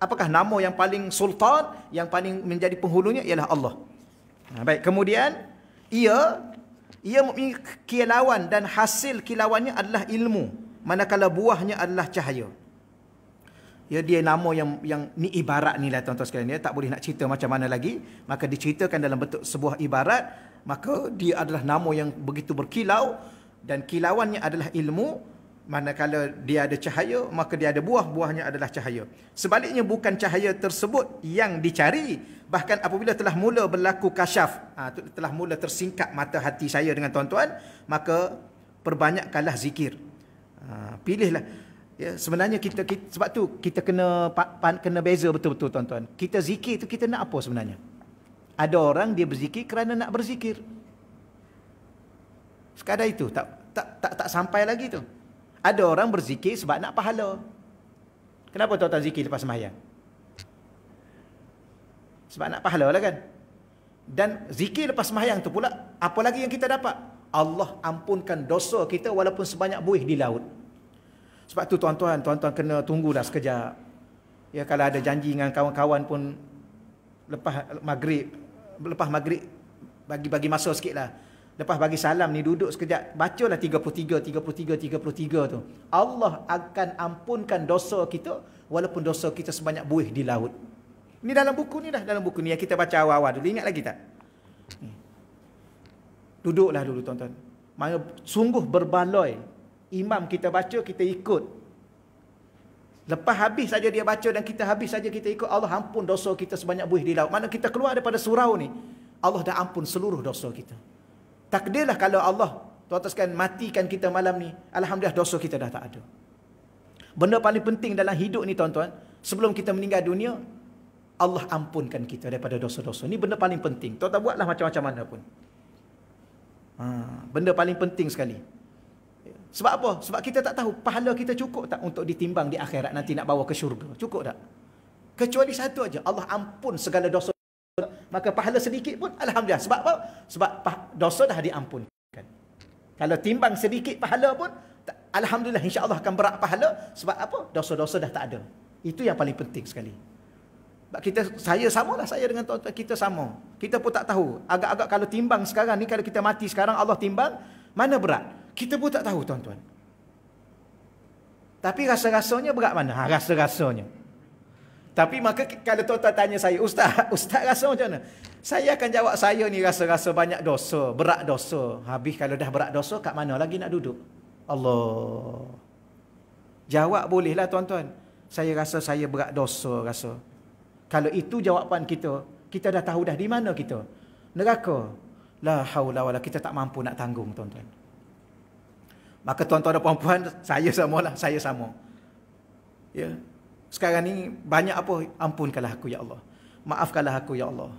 apakah nama yang paling sultan yang paling menjadi penghulunya ialah Allah. Ha, baik, kemudian ia ia mempunyai kilauan dan hasil kilauannya adalah ilmu. Manakala buahnya adalah cahaya. Ya dia nama yang yang ni ibarat ni lah tuan-tuan sekalian ya. Tak boleh nak cerita macam mana lagi. Maka diceritakan dalam bentuk sebuah ibarat maka dia adalah nama yang begitu berkilau dan kilauannya adalah ilmu manakala dia ada cahaya maka dia ada buah buahnya adalah cahaya sebaliknya bukan cahaya tersebut yang dicari bahkan apabila telah mula berlaku kasyaf ha, telah mula tersingkap mata hati saya dengan tuan-tuan maka perbanyakkanlah zikir ha, pilihlah ya sebenarnya kita, kita sebab tu kita kena kena beza betul-betul tuan-tuan kita zikir tu kita nak apa sebenarnya ada orang dia berzikir kerana nak berzikir. Sekadar itu tak tak tak, tak sampai lagi tu. Ada orang berzikir sebab nak pahala. Kenapa tuan-tuan zikir lepas sembahyang? Sebab nak pahala lah kan? Dan zikir lepas sembahyang tu pula, apa lagi yang kita dapat? Allah ampunkan dosa kita walaupun sebanyak buih di laut. Sebab tu tuan-tuan, tuan-tuan kena tunggu tunggulah sekejap. Ya kalau ada janji dengan kawan-kawan pun lepas maghrib, lepas maghrib bagi bagi masa sikit lah. Lepas bagi salam ni duduk sekejap bacalah 33 33 33 tu. Allah akan ampunkan dosa kita walaupun dosa kita sebanyak buih di laut. Ni dalam buku ni dah dalam buku ni yang kita baca awal-awal dulu ingat lagi tak? Hmm. Duduklah dulu tuan-tuan. sungguh berbaloi imam kita baca kita ikut Lepas habis saja dia baca dan kita habis saja kita ikut Allah ampun dosa kita sebanyak buih di laut. Mana kita keluar daripada surau ni, Allah dah ampun seluruh dosa kita. Takdirlah kalau Allah tuataskan matikan kita malam ni, alhamdulillah dosa kita dah tak ada. Benda paling penting dalam hidup ni tuan-tuan, sebelum kita meninggal dunia, Allah ampunkan kita daripada dosa-dosa. Ni benda paling penting. Tuan-tuan buatlah macam-macam mana pun. Ha, benda paling penting sekali. Sebab apa? Sebab kita tak tahu pahala kita cukup tak untuk ditimbang di akhirat nanti nak bawa ke syurga. Cukup tak? Kecuali satu aja Allah ampun segala dosa. Maka pahala sedikit pun, Alhamdulillah. Sebab apa? Sebab dosa dah diampunkan. Kalau timbang sedikit pahala pun, Alhamdulillah Allah akan berat pahala. Sebab apa? Dosa-dosa dah tak ada. Itu yang paling penting sekali. Sebab kita, saya sama lah saya dengan tuan-tuan. Kita sama. Kita pun tak tahu. Agak-agak kalau timbang sekarang ni, kalau kita mati sekarang, Allah timbang, mana Berat. Kita pun tak tahu tuan-tuan. Tapi rasa-rasanya berat mana? Ha, rasa-rasanya. Tapi maka kalau tuan-tuan tanya saya, Ustaz, Ustaz rasa macam mana? Saya akan jawab saya ni rasa-rasa banyak dosa, berat dosa. Habis kalau dah berat dosa, kat mana lagi nak duduk? Allah. Jawab bolehlah tuan-tuan. Saya rasa saya berat dosa rasa. Kalau itu jawapan kita, kita dah tahu dah di mana kita. Neraka. La haula wala kita tak mampu nak tanggung tuan-tuan. Maka tuan-tuan dan puan-puan, saya samalah, saya sama. Ya. Sekarang ni banyak apa? Ampunkanlah aku ya Allah. Maafkanlah aku ya Allah.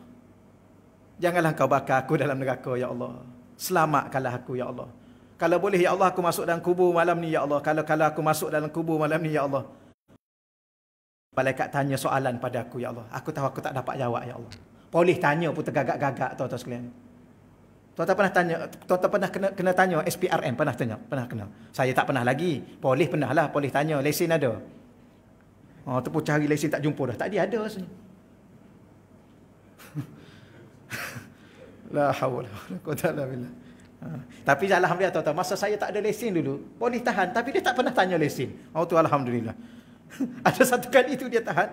Janganlah kau bakar aku dalam neraka ya Allah. Selamatkanlah aku ya Allah. Kalau boleh ya Allah aku masuk dalam kubur malam ni ya Allah. Kalau kalau aku masuk dalam kubur malam ni ya Allah. Malaikat tanya soalan pada aku ya Allah. Aku tahu aku tak dapat jawab ya Allah. Polis tanya pun tergagak-gagak tuan-tuan sekalian. Tuan-tuan pernah tanya, tuan-tuan pernah kena, kena tanya SPRM pernah tanya, pernah kena. Saya tak pernah lagi. Polis pernah lah, polis tanya, lesen ada. Oh, tepuk cari lesen tak jumpa dah. Tak dia ada rasanya. La hawla wala quwwata illa billah. Ha. Tapi alhamdulillah tuan-tuan, masa saya tak ada lesen dulu, polis tahan tapi dia tak pernah tanya lesen. Oh tu alhamdulillah. ada satu kali itu dia tahan.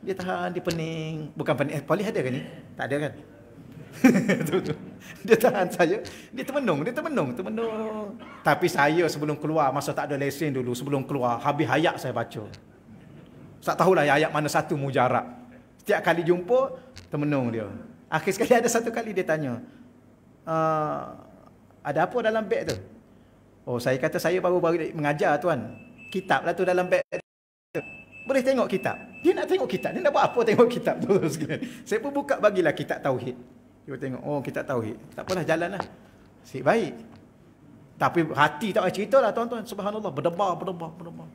Dia tahan, dia pening. Bukan pening. Eh, polis ada ke ni? Tak ada kan? dia tahan saya. Dia termenung, dia termenung, termenung. Tapi saya sebelum keluar, masa tak ada lesen dulu, sebelum keluar, habis hayat saya baca. Tak tahulah ayat mana satu mujarak. Setiap kali jumpa, termenung dia. Akhir sekali ada satu kali dia tanya, uh, ada apa dalam beg tu? Oh, saya kata saya baru-baru mengajar tuan. Kitab lah tu dalam beg Boleh tengok kitab. Dia nak tengok kitab. Dia nak buat apa tengok kitab tu. saya pun buka bagilah kitab Tauhid. Kita tengok, oh kita tak tahu. Tak apalah, jalanlah. Sikit baik. Tapi hati tak payah cerita lah tuan-tuan. Subhanallah, berdebar, berdebar, berdebar.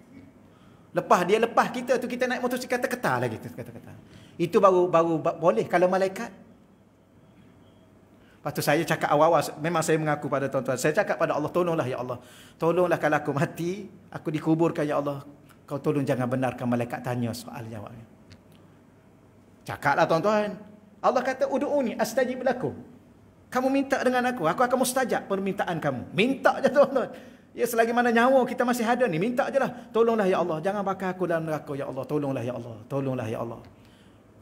Lepas dia lepas kita tu kita naik motosik kata kata lagi tu kata kata. Itu baru baru boleh kalau malaikat. Lepas tu saya cakap awal-awal memang saya mengaku pada tuan-tuan. Saya cakap pada Allah tolonglah ya Allah. Tolonglah kalau aku mati, aku dikuburkan ya Allah. Kau tolong jangan benarkan malaikat tanya soal jawab. Cakaplah tuan-tuan. Allah kata udu'uni astajib lakum. Kamu minta dengan aku, aku akan mustajab permintaan kamu. Minta je tuan-tuan. Ya selagi mana nyawa kita masih ada ni, minta je lah. Tolonglah ya Allah, jangan bakar aku dalam neraka ya Allah. Tolonglah ya Allah, tolonglah ya Allah.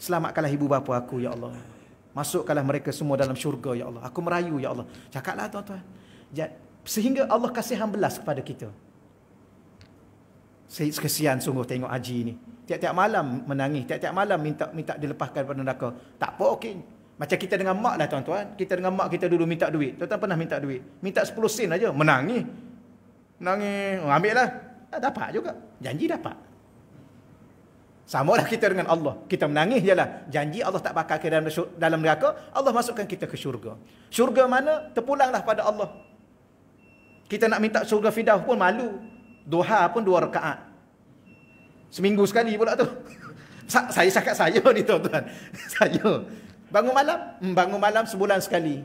Selamatkanlah ibu bapa aku ya Allah. Masukkanlah mereka semua dalam syurga ya Allah. Aku merayu ya Allah. lah tuan-tuan. Sehingga Allah kasihan belas kepada kita. Kesian sungguh tengok haji ni. Tiap-tiap malam menangis, tiap-tiap malam minta minta dilepaskan pada neraka. Tak apa, okey. Macam kita dengan mak lah tuan-tuan. Kita dengan mak kita dulu minta duit. Tuan-tuan pernah minta duit. Minta 10 sen aja, menangis. Menangis, oh, ambil lah. Dapat juga. Janji dapat. Sama lah kita dengan Allah. Kita menangis je lah. Janji Allah tak bakal ke dalam, dalam neraka. Allah masukkan kita ke syurga. Syurga mana? Terpulanglah pada Allah. Kita nak minta syurga fidah pun malu. Duha pun dua rekaat. Seminggu sekali pula tu. saya cakap saya ni tuan-tuan. saya. Bangun malam? Hmm, bangun malam sebulan sekali.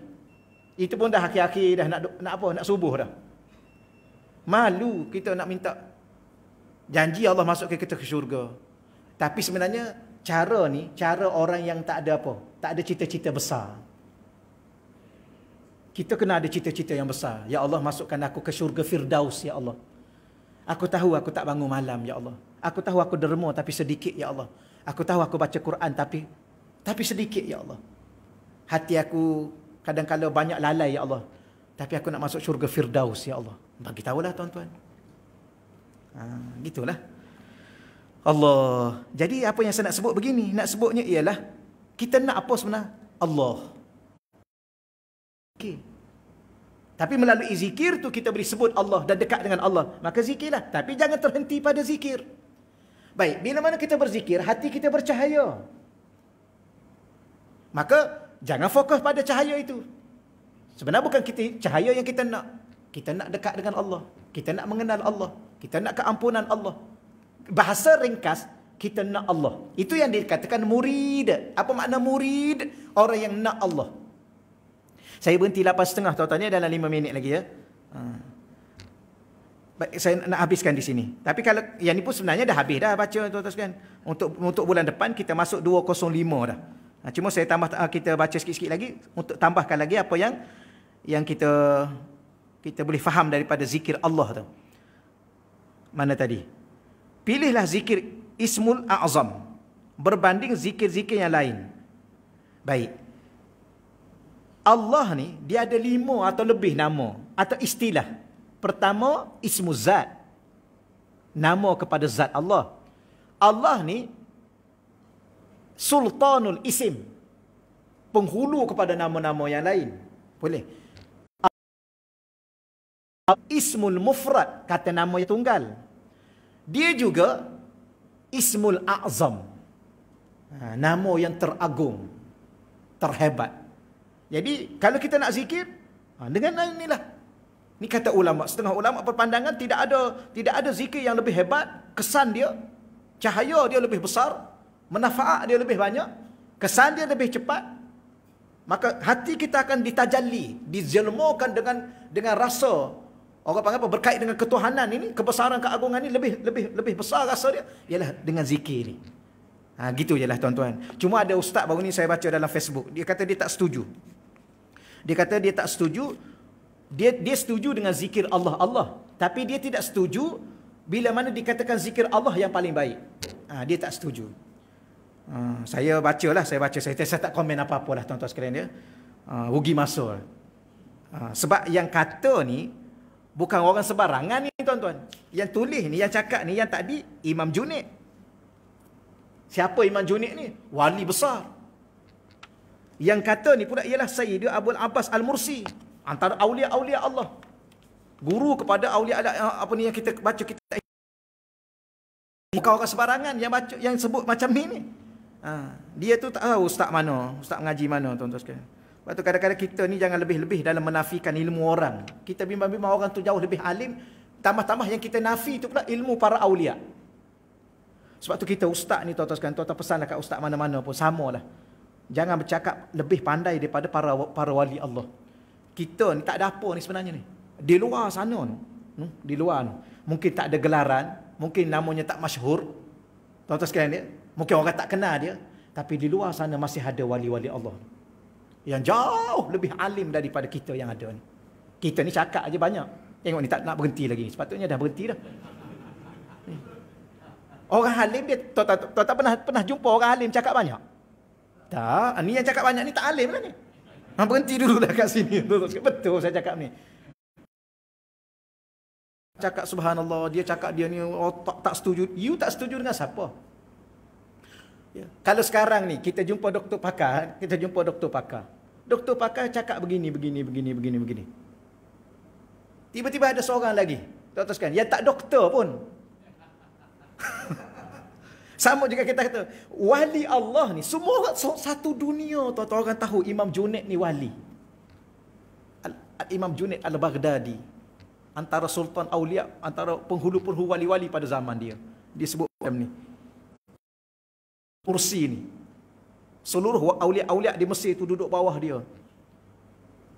Itu pun dah akhir-akhir dah nak nak apa? Nak subuh dah. Malu kita nak minta janji Allah masukkan kita ke syurga. Tapi sebenarnya cara ni, cara orang yang tak ada apa? Tak ada cita-cita besar. Kita kena ada cita-cita yang besar. Ya Allah masukkan aku ke syurga Firdaus ya Allah. Aku tahu aku tak bangun malam ya Allah. Aku tahu aku derma tapi sedikit ya Allah. Aku tahu aku baca Quran tapi tapi sedikit ya Allah. Hati aku kadang kadang banyak lalai ya Allah. Tapi aku nak masuk syurga Firdaus ya Allah. Bagi tahulah tuan-tuan. Ha, gitulah. Allah. Jadi apa yang saya nak sebut begini? Nak sebutnya ialah kita nak apa sebenarnya? Allah. Okey. Tapi melalui zikir tu kita boleh sebut Allah dan dekat dengan Allah. Maka zikirlah. Tapi jangan terhenti pada zikir. Baik, bila mana kita berzikir, hati kita bercahaya. Maka, jangan fokus pada cahaya itu. Sebenarnya bukan kita cahaya yang kita nak. Kita nak dekat dengan Allah. Kita nak mengenal Allah. Kita nak keampunan Allah. Bahasa ringkas, kita nak Allah. Itu yang dikatakan murid. Apa makna murid? Orang yang nak Allah. Saya berhenti 8.30 tahun-tahun ni dalam lima minit lagi ya. Hmm saya nak habiskan di sini. Tapi kalau yang ni pun sebenarnya dah habis dah baca tuan-tuan sekalian. Untuk untuk bulan depan kita masuk 205 dah. cuma saya tambah ah, kita baca sikit-sikit lagi untuk tambahkan lagi apa yang yang kita kita boleh faham daripada zikir Allah tu. Mana tadi? Pilihlah zikir Ismul Azam berbanding zikir-zikir yang lain. Baik. Allah ni dia ada lima atau lebih nama atau istilah Pertama, ismu zat. Nama kepada zat Allah. Allah ni, sultanul isim. Penghulu kepada nama-nama yang lain. Boleh. Ismul mufrad, kata nama yang tunggal. Dia juga, ismul a'zam. Ha, nama yang teragung. Terhebat. Jadi, kalau kita nak zikir, ha, dengan inilah ini kata ulama, setengah ulama perpandangan tidak ada tidak ada zikir yang lebih hebat, kesan dia cahaya dia lebih besar, manfaat dia lebih banyak, kesan dia lebih cepat. Maka hati kita akan ditajalli, dizelmokan dengan dengan rasa orang panggil apa berkait dengan ketuhanan ini, kebesaran keagungan ini lebih lebih lebih besar rasa dia ialah dengan zikir ini. Ha, gitu je lah tuan-tuan. Cuma ada ustaz baru ni saya baca dalam Facebook. Dia kata dia tak setuju. Dia kata dia tak setuju dia dia setuju dengan zikir Allah Allah tapi dia tidak setuju bila mana dikatakan zikir Allah yang paling baik ha, dia tak setuju ha, saya baca lah saya baca saya, saya tak komen apa-apa lah tuan-tuan sekalian ya ha, rugi masa ha, sebab yang kata ni bukan orang sebarangan ni tuan-tuan yang tulis ni yang cakap ni yang tadi Imam Junid siapa Imam Junid ni wali besar yang kata ni pula ialah Sayyidu Abdul Abbas Al-Mursi antara aulia-aulia Allah. Guru kepada aulia apa ni yang kita baca kita Bukan orang sebarangan yang baca yang sebut macam ni ni. Ha, dia tu tak tahu ha, ustaz mana, ustaz mengaji mana tuan-tuan sekalian. Sebab tu kadang-kadang kita ni jangan lebih-lebih dalam menafikan ilmu orang. Kita bimbang-bimbang orang tu jauh lebih alim, tambah-tambah yang kita nafi tu pula ilmu para aulia. Sebab tu kita ustaz ni tuan-tuan sekalian, tuan-tuan pesanlah kat ustaz mana-mana pun samalah. Jangan bercakap lebih pandai daripada para para wali Allah kita ni tak ada apa ni sebenarnya ni. Di luar sana ni. Di luar ni. Mungkin tak ada gelaran. Mungkin namanya tak masyhur. Tuan-tuan sekalian dia. Ya. Mungkin orang tak kenal dia. Tapi di luar sana masih ada wali-wali Allah. Yang jauh lebih alim daripada kita yang ada ni. Kita ni cakap aja banyak. Tengok ni tak nak berhenti lagi. Sepatutnya dah berhenti dah. Orang alim dia tak pernah pernah jumpa orang alim cakap banyak. Tak, ni yang cakap banyak ni tak alim lah ni. Ha, berhenti dulu dah kat sini. Betul saya cakap ni. Cakap subhanallah, dia cakap dia ni otak oh, tak setuju. You tak setuju dengan siapa? Ya. Kalau sekarang ni kita jumpa doktor pakar, kita jumpa doktor pakar. Doktor pakar cakap begini, begini, begini, begini, begini. Tiba-tiba ada seorang lagi. Tuan-tuan yang tak doktor pun. Sama juga kita kata, wali Allah ni, semua satu dunia tu tuan orang tahu Imam Junaid ni wali. Imam Junaid Al-Baghdadi. Antara Sultan Awliya, antara penghulu-penghulu wali-wali pada zaman dia. Dia sebut macam ni. Kursi ni. Seluruh awliya-awliya di Mesir tu duduk bawah dia.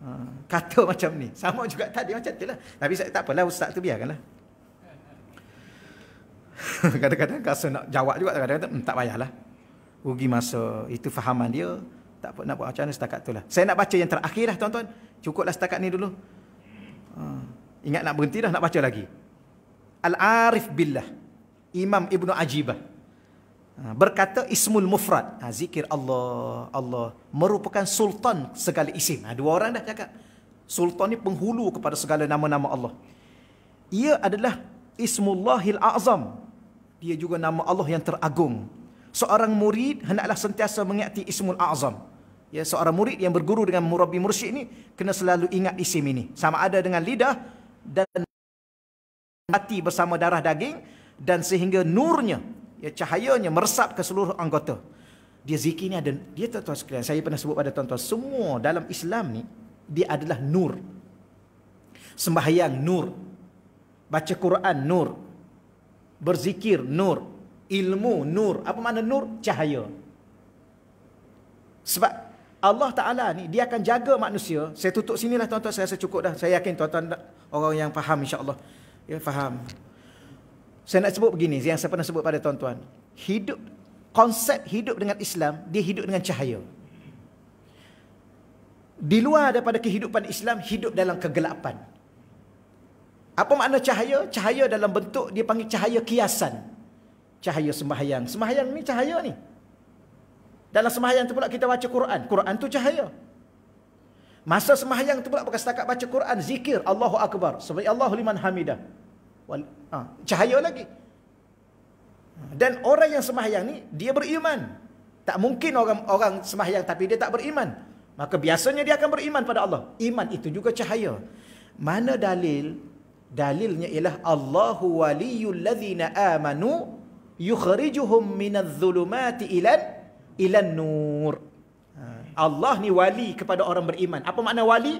Ha, kata macam ni. Sama juga tadi macam tu lah. Tapi tak apalah ustaz tu biarkan lah. kadang-kadang rasa nak jawab juga kadang-kadang hmm, tak payahlah rugi masa itu fahaman dia tak nak buat macam mana setakat itulah saya nak baca yang terakhir lah tuan-tuan cukuplah setakat ni dulu uh, ingat nak berhenti dah nak baca lagi Al-Arif Billah Imam Ibnu Ajibah ha, berkata ismul mufrad ha, zikir Allah Allah merupakan sultan segala isim ha, dua orang dah cakap sultan ni penghulu kepada segala nama-nama Allah ia adalah ismullahil azam dia juga nama Allah yang teragung. Seorang murid hendaklah sentiasa mengingati Ismul Azam. Ya, seorang murid yang berguru dengan murabi mursyid ini kena selalu ingat isim ini. Sama ada dengan lidah dan hati bersama darah daging dan sehingga nurnya, ya, cahayanya meresap ke seluruh anggota. Dia zikir ni ada, dia tuan-tuan sekalian, saya pernah sebut pada tuan-tuan, semua dalam Islam ni dia adalah nur. Sembahyang nur. Baca Quran nur berzikir nur ilmu nur apa makna nur cahaya sebab Allah Ta'ala ni dia akan jaga manusia saya tutup sinilah tuan-tuan saya rasa cukup dah saya yakin tuan-tuan orang yang faham insyaAllah ya, faham saya nak sebut begini yang saya pernah sebut pada tuan-tuan hidup konsep hidup dengan Islam dia hidup dengan cahaya di luar daripada kehidupan Islam hidup dalam kegelapan apa makna cahaya? Cahaya dalam bentuk dia panggil cahaya kiasan. Cahaya sembahyang. Sembahyang ni cahaya ni. Dalam sembahyang tu pula kita baca Quran. Quran tu cahaya. Masa sembahyang tu pula bukan setakat baca Quran. Zikir Allahu Akbar. Sebab Allahu liman hamidah. Ha, cahaya lagi. Dan orang yang sembahyang ni, dia beriman. Tak mungkin orang orang sembahyang tapi dia tak beriman. Maka biasanya dia akan beriman pada Allah. Iman itu juga cahaya. Mana dalil dalilnya ialah Allahu waliyul ladzina amanu yukhrijuhum minadh dhulumati ilan ilan nur. Ha. Allah ni wali kepada orang beriman. Apa makna wali?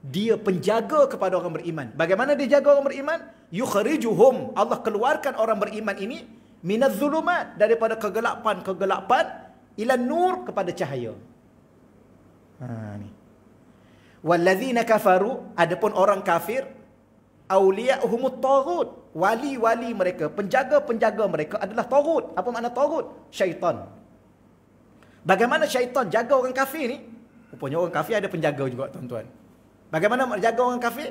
Dia penjaga kepada orang beriman. Bagaimana dia jaga orang beriman? Yukhrijuhum. Allah keluarkan orang beriman ini minadh dhulumat daripada kegelapan-kegelapan ilan nur kepada cahaya. Ha ni. Walladzina kafaru adapun orang kafir Auliya'uhumut tagut. Wali-wali mereka, penjaga-penjaga mereka adalah tagut. Apa makna tagut? Syaitan. Bagaimana syaitan jaga orang kafir ni? Rupanya orang kafir ada penjaga juga tuan-tuan. Bagaimana nak jaga orang kafir?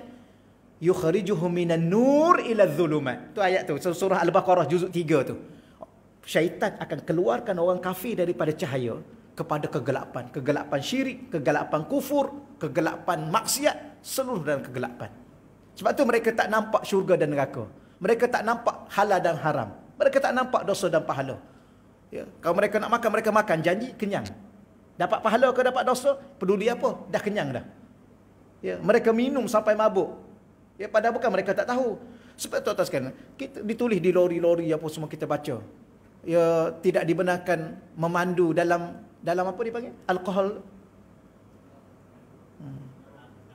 Yukhrijuhum minan nur ila zulumat. Tu ayat tu surah Al-Baqarah juzuk 3 tu. Syaitan akan keluarkan orang kafir daripada cahaya kepada kegelapan, kegelapan syirik, kegelapan kufur, kegelapan maksiat, seluruh dalam kegelapan. Sebab tu mereka tak nampak syurga dan neraka. Mereka tak nampak halal dan haram. Mereka tak nampak dosa dan pahala. Ya. Kalau mereka nak makan, mereka makan. Janji, kenyang. Dapat pahala ke dapat dosa, peduli apa? Dah kenyang dah. Ya. Mereka minum sampai mabuk. Ya, padahal bukan mereka tak tahu. Sebab tu atas kan, kita ditulis di lori-lori apa semua kita baca. Ya, tidak dibenarkan memandu dalam dalam apa dipanggil? Alkohol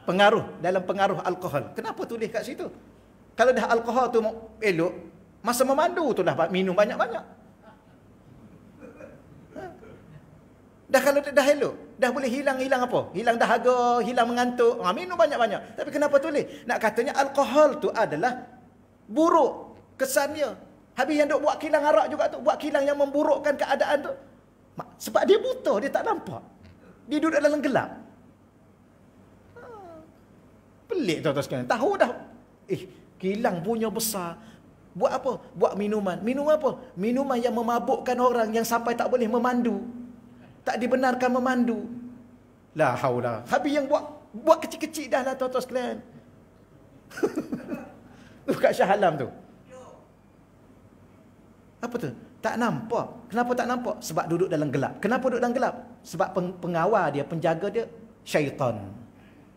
pengaruh dalam pengaruh alkohol. Kenapa tulis kat situ? Kalau dah alkohol tu elok, masa memandu tu dah minum banyak-banyak. Ha? Dah kalau dah elok, dah boleh hilang-hilang apa? Hilang dahaga, hilang mengantuk, ha, minum banyak-banyak. Tapi kenapa tulis? Nak katanya alkohol tu adalah buruk kesannya. Habis yang duk buat kilang arak juga tu, buat kilang yang memburukkan keadaan tu. Sebab dia buta, dia tak nampak. Dia duduk dalam gelap. Pelik tuan-tuan sekalian. Tahu dah. Eh, kilang punya besar. Buat apa? Buat minuman. Minum apa? Minuman yang memabukkan orang yang sampai tak boleh memandu. Tak dibenarkan memandu. La haula. Habis yang buat buat kecil-kecil dah lah tuan-tuan sekalian. tu kat Shah Alam tu. Apa tu? Tak nampak. Kenapa tak nampak? Sebab duduk dalam gelap. Kenapa duduk dalam gelap? Sebab pengawal dia, penjaga dia syaitan.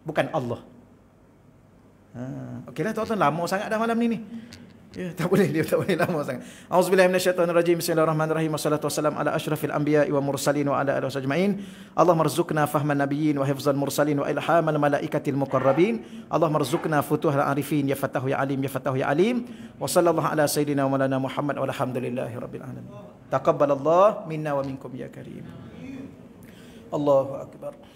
Bukan Allah. Ha. Ah. Okeylah tuan-tuan lama sangat dah malam ni ni. Ya, tak boleh dia tak boleh lama sangat. Auzubillahi minasyaitonirrajim. Bismillahirrahmanirrahim. Wassalatu wassalamu ala asyrafil anbiya'i wal mursalin wa ala alihi wasajma'in. Allah marzukna fahman nabiyyin wa hifzan mursalin wa ilham al malaikatil muqarrabin. Allah marzukna futuhal arifin ya fatahu ya alim ya fatahu ya alim. Wa sallallahu ala sayidina wa maulana Muhammad walhamdulillahi rabbil alamin. Taqabbalallahu minna wa minkum ya karim. Allahu akbar.